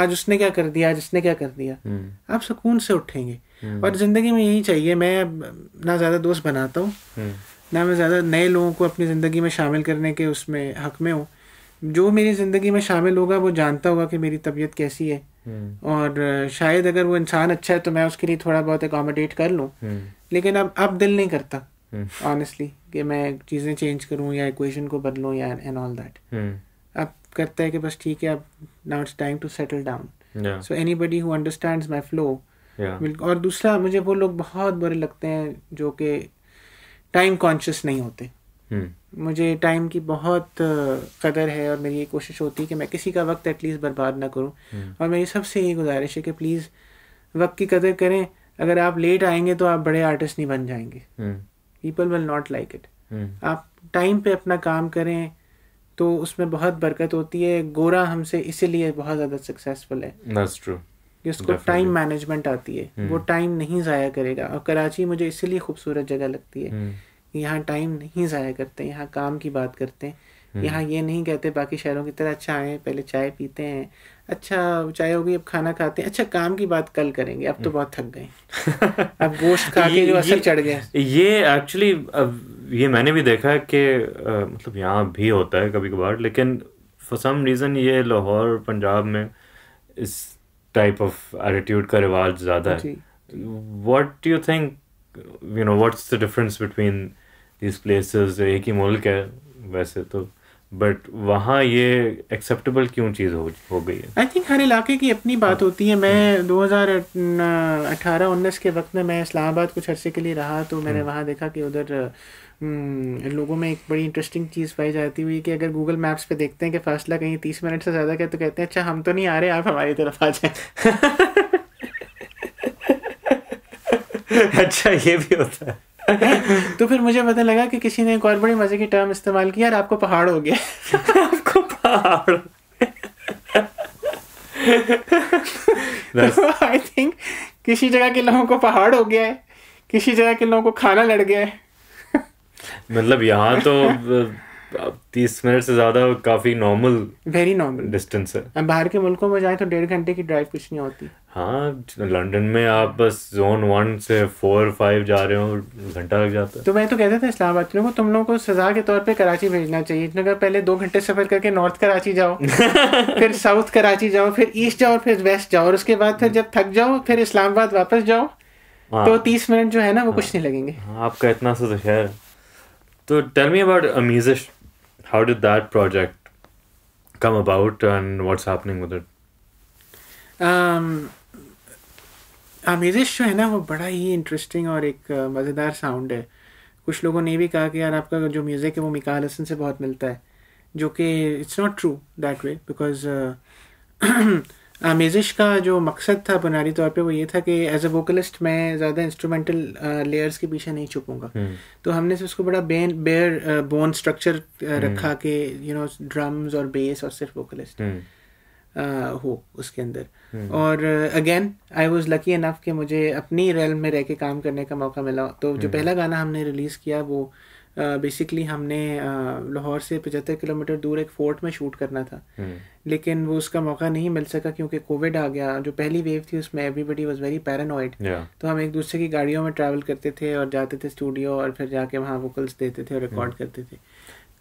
आज उसने क्या कर दिया आज इसने क्या कर दिया हम्म। आप सुकून से उठेंगे और जिंदगी में यही चाहिए मैं ना ज्यादा दोस्त बनाता हूँ ना मैं ज्यादा नए लोगों को अपनी जिंदगी में शामिल करने के उसमें हक में हूँ जो मेरी जिंदगी में शामिल होगा वो जानता होगा कि मेरी तबीयत कैसी है हम्म। और शायद अगर वो इंसान अच्छा है तो मैं उसके लिए थोड़ा बहुत अकोमोडेट कर लूँ हम्म। लेकिन अब अब दिल नहीं करता ऑनेस्टली हम्म। कि मैं चीज़ें चेंज करूँ या इक्वेशन को बदलूँ या एन ऑल दैट अब करता है कि बस ठीक है अब now it's time to settle down so anybody who understand my flow और दूसरा मुझे वो लोग बहुत बुरे लगते हैं जो कि टाइम कॉन्शियस नहीं होते हम्म। मुझे टाइम की बहुत कदर है और मेरी ये कोशिश होती है कि मैं किसी का वक्त एटलीस्ट बर्बाद ना करूँ हम्म। और मेरी सबसे ये गुजारिश है कि प्लीज़ वक्त की कदर करें अगर आप लेट आएंगे तो आप बड़े आर्टिस्ट नहीं बन जाएंगे people will not like it आप टाइम पे अपना काम करें तो उसमें बहुत बरकत होती है गोरा हमसे इसीलिए बहुत ज़्यादा सक्सेसफुल है That's true. कि उसको टाइम मैनेजमेंट आती है वो टाइम हम्म। नहीं ज़ाया करेगा और कराची मुझे इसीलिए खूबसूरत जगह लगती है यहाँ टाइम नहीं ज़ाया करते यहाँ काम की बात करते हैं हम्म। यहाँ ये नहीं कहते बाकी शहरों की तरह अच्छा आए पहले चाय पीते हैं अच्छा चाय हो गई अब खाना खाते हैं अच्छा काम की बात कल करेंगे अब तो हम्म। बहुत थक गए अब गोश्त खा के जो असर चढ़ गया ये एक्चुअली ये मैंने भी देखा है कि मतलब यहाँ भी होता है कभी कभार लेकिन फॉर सम रीज़न ये लाहौर पंजाब में इस टाइप ऑफ एटीट्यूड का रिवाज ज़्यादा है what you think you know what's the difference between these places एक ही मुल्क है वैसे तो बट वहाँ ये एक्सेप्टेबल क्यों चीज़ हो हो गई है आई थिंक हर इलाके की अपनी बात हाँ। होती है मैं 2018 हम्म। 19 के वक्त में मैं इस्लामाबाद कुछ अरसे के लिए रहा तो मैंने हम्म। वहाँ देखा कि उधर हम्म, लोगों में एक बड़ी इंटरेस्टिंग चीज़ पाई जाती हुई कि अगर गूगल मैप्स पे देखते हैं कि फासला कहीं तीस मिनट से ज़्यादा का तो कहते हैं अच्छा हम तो नहीं आ रहे आप हमारी तरफ आ जाए अच्छा ये भी होता है तो फिर मुझे पता लगा कि किसी ने एक और बड़ी मजे की टर्म इस्तेमाल किया और आपको पहाड़ हो गया आपको पहाड़ आई तो थिंक किसी जगह के लोगों को पहाड़ हो गया है किसी जगह के लोगों को खाना लड़ गया है मतलब यहाँ तो तीस मिनट से ज्यादा काफी नॉर्मल वेरी नॉर्मल डिस्टेंस है अब बाहर के मुल्कों में जाए तो डेढ़ घंटे की ड्राइव कुछ नहीं होती हाँ लंदन में आप बस जोन वन से फोर फाइव जा रहे हो घंटा लग जाता है तो मैं तो कहता था इस्लामाबाद के लोगों को तुम लोगों को सजा के तौर पे कराची भेजना चाहिए तुम अगर पहले दो घंटे सफर करके नॉर्थ कराची जाओ फिर साउथ कराची जाओ फिर ईस्ट जाओ फिर वेस्ट जाओ और उसके बाद फिर जब थक जाओ फिर इस्लामाबाद वापस जाओ हाँ, तो तीस मिनट जो है ना वो हाँ, कुछ नहीं लगेंगे हाँ, आपका इतना सा तो खैर तो tell me about Aamezish how did that project come about and what's happening with it Aamezish जो है ना वो बड़ा ही इंटरेस्टिंग और एक मज़ेदार साउंड है कुछ लोगों ने भी कहा कि यार आपका जो म्यूज़िक है वो मिकाल हसन से बहुत मिलता है जो कि it's not true that way because Aamezish का जो मकसद था बुनियादी तौर पे वो ये था कि एज अ वोकलिस्ट मैं ज़्यादा इंस्ट्रूमेंटल लेयर्स के पीछे नहीं छुपूंगा hmm. तो हमने सिर्फ तो उसको बड़ा बेन बेयर बोन स्ट्रक्चर रखा कि यू नो ड्रम्स और बेस और सिर्फ वोकलिस्ट हम्म। hmm. हो उसके अंदर हम्म। और again I was lucky enough कि मुझे अपनी रेल में रह के काम करने का मौका मिला तो जो हम्म। पहला गाना हमने रिलीज़ किया वो बेसिकली uh, हमने uh, लाहौर से पचहत्तर किलोमीटर दूर एक फोर्ट में शूट करना था हम्म। लेकिन वो उसका मौका नहीं मिल सका क्योंकि कोविड आ गया जो पहली वेव थी उसमें एवरीबडी वॉज वेरी पैरानॉइड तो हम एक दूसरे की गाड़ियों में ट्रैवल करते थे और जाते थे स्टूडियो और फिर जाके वहाँ वोकल्स देते थे और रिकॉर्ड करते थे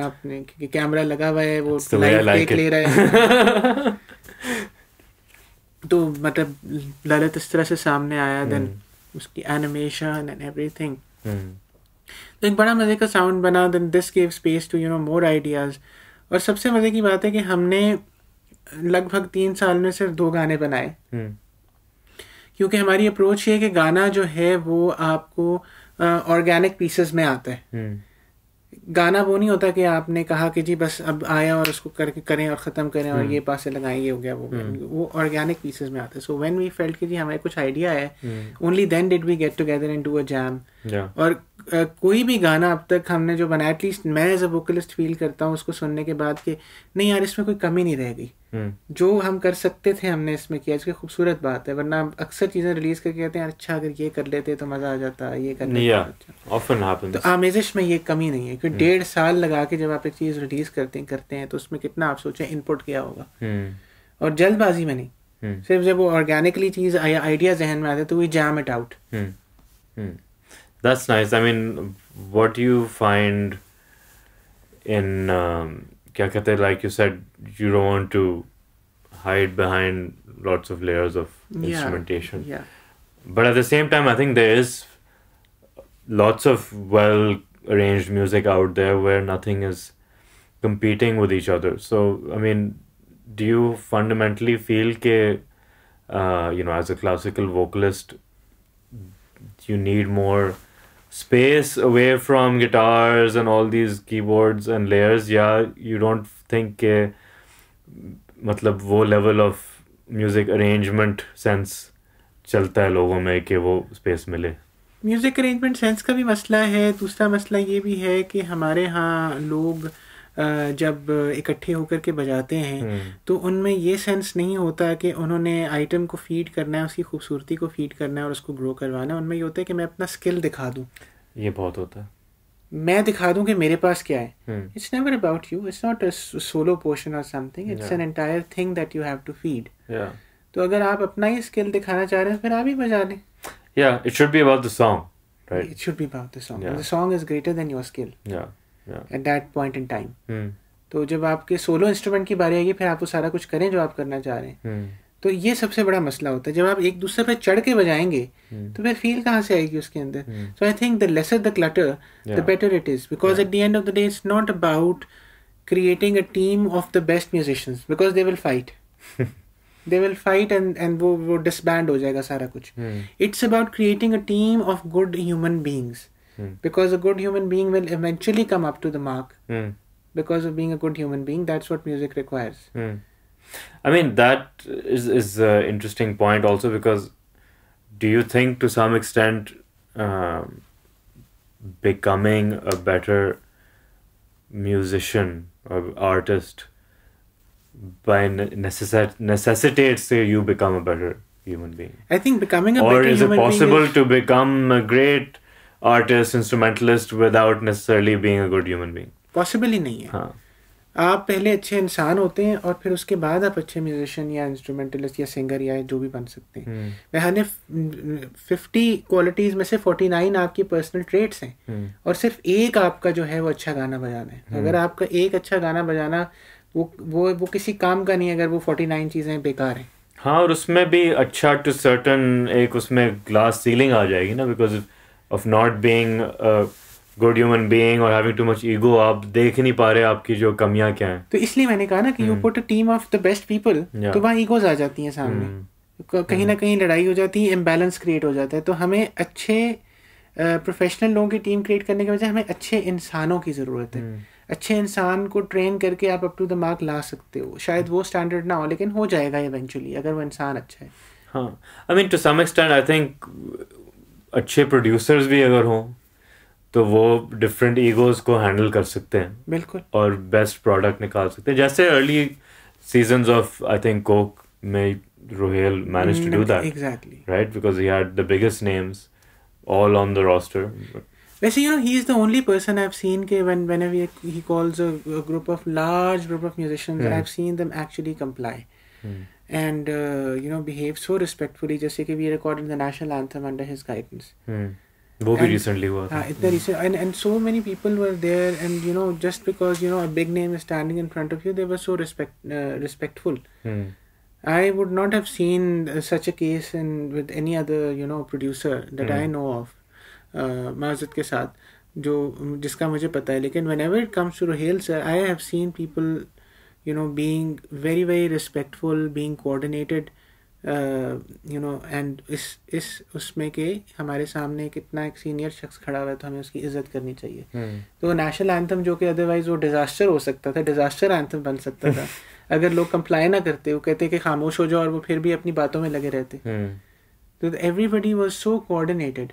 आपने क्योंकि कैमरा लगा हुआ है वो लाइव like ले रहा है तो मतलब ललित इस तरह से सामने आया देन hmm. उसकी एनिमेशन एंड एवरीथिंग तो एक बड़ा मज़े का साउंड बना then this gave space to you know more ideas और सबसे मज़े की बात है कि हमने लगभग तीन साल में सिर्फ दो गाने बनाए hmm. क्योंकि हमारी अप्रोच ये है कि गाना जो है वो आपको ऑर्गेनिक पीसेस में आता है hmm. गाना वो नहीं होता कि आपने कहा कि जी बस अब आया और उसको करके करें और ख़त्म करें और हम्म। ये पासे लगाएं ये हो गया वो हम्म। वो ऑर्गेनिक पीसेस में आते सो व्हेन वी फेल्ट कि जी हमारे कुछ आइडिया है only then did we get together and do a jam और कोई भी गाना अब तक हमने जो बनाया एटलीस्ट मैं एज अ वोकलिस्ट फील करता हूँ उसको सुनने के बाद कि नहीं यार इसमें कोई कमी नहीं रह गई हम्म। जो हम कर सकते थे हमने इसमें किया इसकी खूबसूरत बात है वरना अक्सर चीज़ें रिलीज करके कहते हैं अच्छा अगर ये कर लेते तो मज़ा आ जाता ये कर लेते तो, अच्छा। तो आमेजिश में ये कमी नहीं है क्योंकि हम्म। डेढ़ साल लगा के जब आप एक चीज़ रिलीज करते करते हैं तो उसमें कितना आप सोचें इनपुट किया होगा हम्म। और जल्दबाजी में नहीं सिर्फ जब वो ऑर्गेनिकली चीज़ आइडिया जहन में आते तो we jam it out That's nice. I mean, what do you find in um, like you said, you don't want to hide behind lots of layers of yeah. instrumentation. Yeah. But at the same time, I think there is lots of well arranged music out there where nothing is competing with each other. So, I mean, do you fundamentally feel that, uh, you know, as a classical vocalist, you need more space away from guitars and all these keyboards and layers yeah you don't think ke, matlab, wo level of music arrangement sense chalta hai लोगों mein ke wo space mile music arrangement sense का भी मसला है दूसरा मसला ये भी है कि हमारे यहाँ लोग जब इकट्ठे होकर के बजाते हैं हम्म। तो उनमें ये सेंस नहीं होता कि उन्होंने आइटम को फीड करना है उसकी खूबसूरती को फीड करना है और उसको ग्रो करवाना है उनमें ये होता है कि मैं अपना स्किल दिखा दूँ ये बहुत होता है मैं दिखा दूं कि मेरे पास क्या है it's never about you it's not a solo portion और something it's an entire thing that you have to feed तो अगर आप अपना ही स्किल दिखाना चाह रहे हैं फिर आप ही बजा लें या it should be about the song right it should be about the song the song is greater than your skill या at that point in time तो जब आपके सोलो इंस्ट्रूमेंट की बारी आएगी फिर आप वो सारा कुछ करें जो आप करना चाह रहे हैं hmm. तो ये सबसे बड़ा मसला होता है जब आप एक दूसरे पर चढ़ के बजाएंगे hmm. तो फिर फील कहाँ से आएगी उसके अंदर so I think the lesser the clutter the better it is because at the end of the day is not about creating a team of the best musicians because they will fight they will fight and and वो वो disband हो जाएगा सारा कुछ it's about creating a team of good human beings Hmm. Because a good human being will eventually come up to the mark. Mm. Because of being a good human being, that's what music requires. Mm. I mean, that is is an interesting point also because do you think to some extent um, becoming a better musician or artist by necessi- necessitates say you become a better human being? I think becoming a or better human being. Or is it possible is... to become a great artist instrumentalist without necessarily being a good human being possible ही नहीं है हाँ आप पहले अच्छे इंसान होते हैं और फिर उसके बाद आप अच्छे म्यूजिशियन या इंस्ट्रूमेंटलिस्ट या सिंगर या जो भी बन सकते हैं मैंने फिफ्टी क्वालिटीज़ में से फोर्टी नाइन आपकी पर्सनल ट्रेट्स हैं हम्म। और सिर्फ एक आपका जो है वो अच्छा गाना बजाना है अगर हम्म। आपका एक अच्छा गाना बजाना वो वो वो किसी काम का नहीं अगर वो फोर्टी नाइन चीज़ें बेकार हैं हाँ और उसमें भी अच्छा टू सर्टन एक उसमें ग्लास सीलिंग आ जाएगी ना because of not being a good human being और हैविंग टू मच ईगो आप देख नहीं पा रहे आपकी जो कमियां क्या हैं तो इसलिए मैंने कहा ना कि you put a team of the best people तो वहाँ ईगोज आ जाती हैं सामने hmm. कहीं ना hmm. कहीं लड़ाई हो जाती है इम्बैलेंस क्रिएट हो जाता है तो हमें अच्छे प्रोफेशनल लोगों की टीम क्रिएट करने के वजह हमें अच्छे इंसानों की ज़रूरत है hmm. अच्छे इंसान को ट्रेन करके आप अप टू द मार्क ला सकते हो शायद वो स्टैंडर्ड ना हो लेकिन हो जाएगा इवेंचुअली अगर वो इंसान अच्छा है हाँ I mean to some extent I think अच्छे प्रोड्यूसर्स भी अगर हों तो वो डिफरेंट ईगोज को हैंडल कर सकते हैं बिल्कुल और बेस्ट प्रोडक्ट निकाल सकते हैं जैसे early season of I think Coke में Rohail manage to do that exactly right because he had the biggest names all on the roster वैसे you know he is the only person I have seen के when whenever he calls a group of large group of musicians I have seen them actually comply and uh, you know behave so respectfully जैसे कि we recorded the national anthem under his guidance hmm. वो भी recently हुआ था इतना recent and and so many people were there and you know just because you know a big name is standing in front of you they were so respect uh, respectful hmm. I would not have seen uh, such a case in with any other you know producer that hmm. I know of uh, माजद के साथ जो जिसका मुझे पता है लेकिन whenever it comes to Rohail sir I have seen people you know being very very respectful being coordinated uh, you know and इस इस उसमें के हमारे सामने कितना एक सीनियर शख्स खड़ा हुआ है तो हमें उसकी इज्जत करनी चाहिए hmm. तो नेशनल एंथम जो कि अदरवाइज वो डिजास्टर हो सकता था डिजास्टर एंथम बन सकता था अगर लोग कंप्लाई ना करते वो कहते कि खामोश हो जाओ और वो फिर भी अपनी बातों में लगे रहते हम्म। तो everybody was so coordinated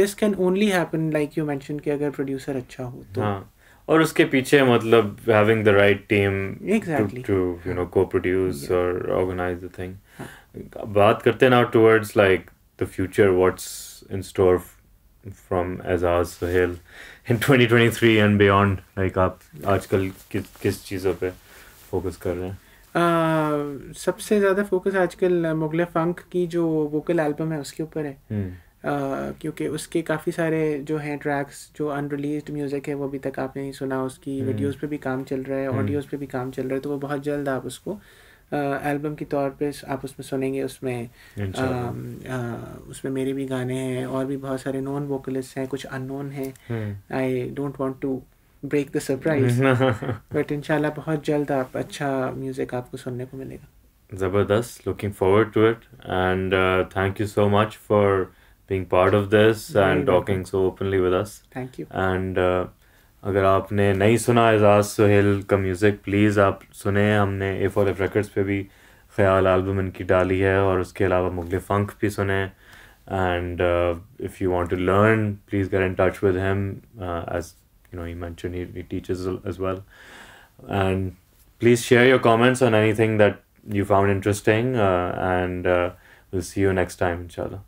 this can only happen like you mention कि अगर प्रोड्यूसर अच्छा हो तो हाँ. और उसके पीछे मतलब having the right team to you know को प्रोड्यूस और ऑर्गेनाइज द थिंग बात करते हैं ना towards like the future what's in store from Ejaz Sahel in 2023 and beyond like आप आजकल किस किस चीज़ों पे फोकस कर रहे हैं uh, सबसे ज़्यादा फोकस आजकल मुगल फंक की जो वोकल एल्बम है उसके ऊपर है hmm. क्योंकि उसके काफ़ी सारे जो हैं ट्रैक्स जो अनरिलीज म्यूज़िक है वो अभी तक आपने नहीं सुना उसकी वीडियोज़ हम्म। पर भी काम चल रहा है ऑडियोज़ हम्म। पर भी काम चल रहा है तो वो बहुत जल्द आप उसको एल्बम के तौर पे आप उसमें सुनेंगे उसमें आ, आ, उसमें मेरे भी गाने हैं और भी बहुत सारे नॉन वोकलिस्ट हैं कुछ अननोन हैं I don't want to break the surprise but इंशाल्लाह बहुत जल्द आप अच्छा म्यूज़िक आपको सुनने को मिलेगा ज़बरदस्त looking forward to it and thank you so much for being part of this Very and talking welcome. so openly with us. Thank you. And uh, अगर आपने नहीं सुना एजाज सुहेल का म्यूज़िक प्लीज़ आप सुने हमने ए फॉर एफ रिकॉर्ड्स पे भी ख्याल एल्बम इनकी डाली है और उसके अलावा मुगल फंक भी सुने and if you want to learn please get in touch with him as you know he mention he teachers as well and please share your comments on anything that you found interesting uh, and uh, we'll see you next time inshallah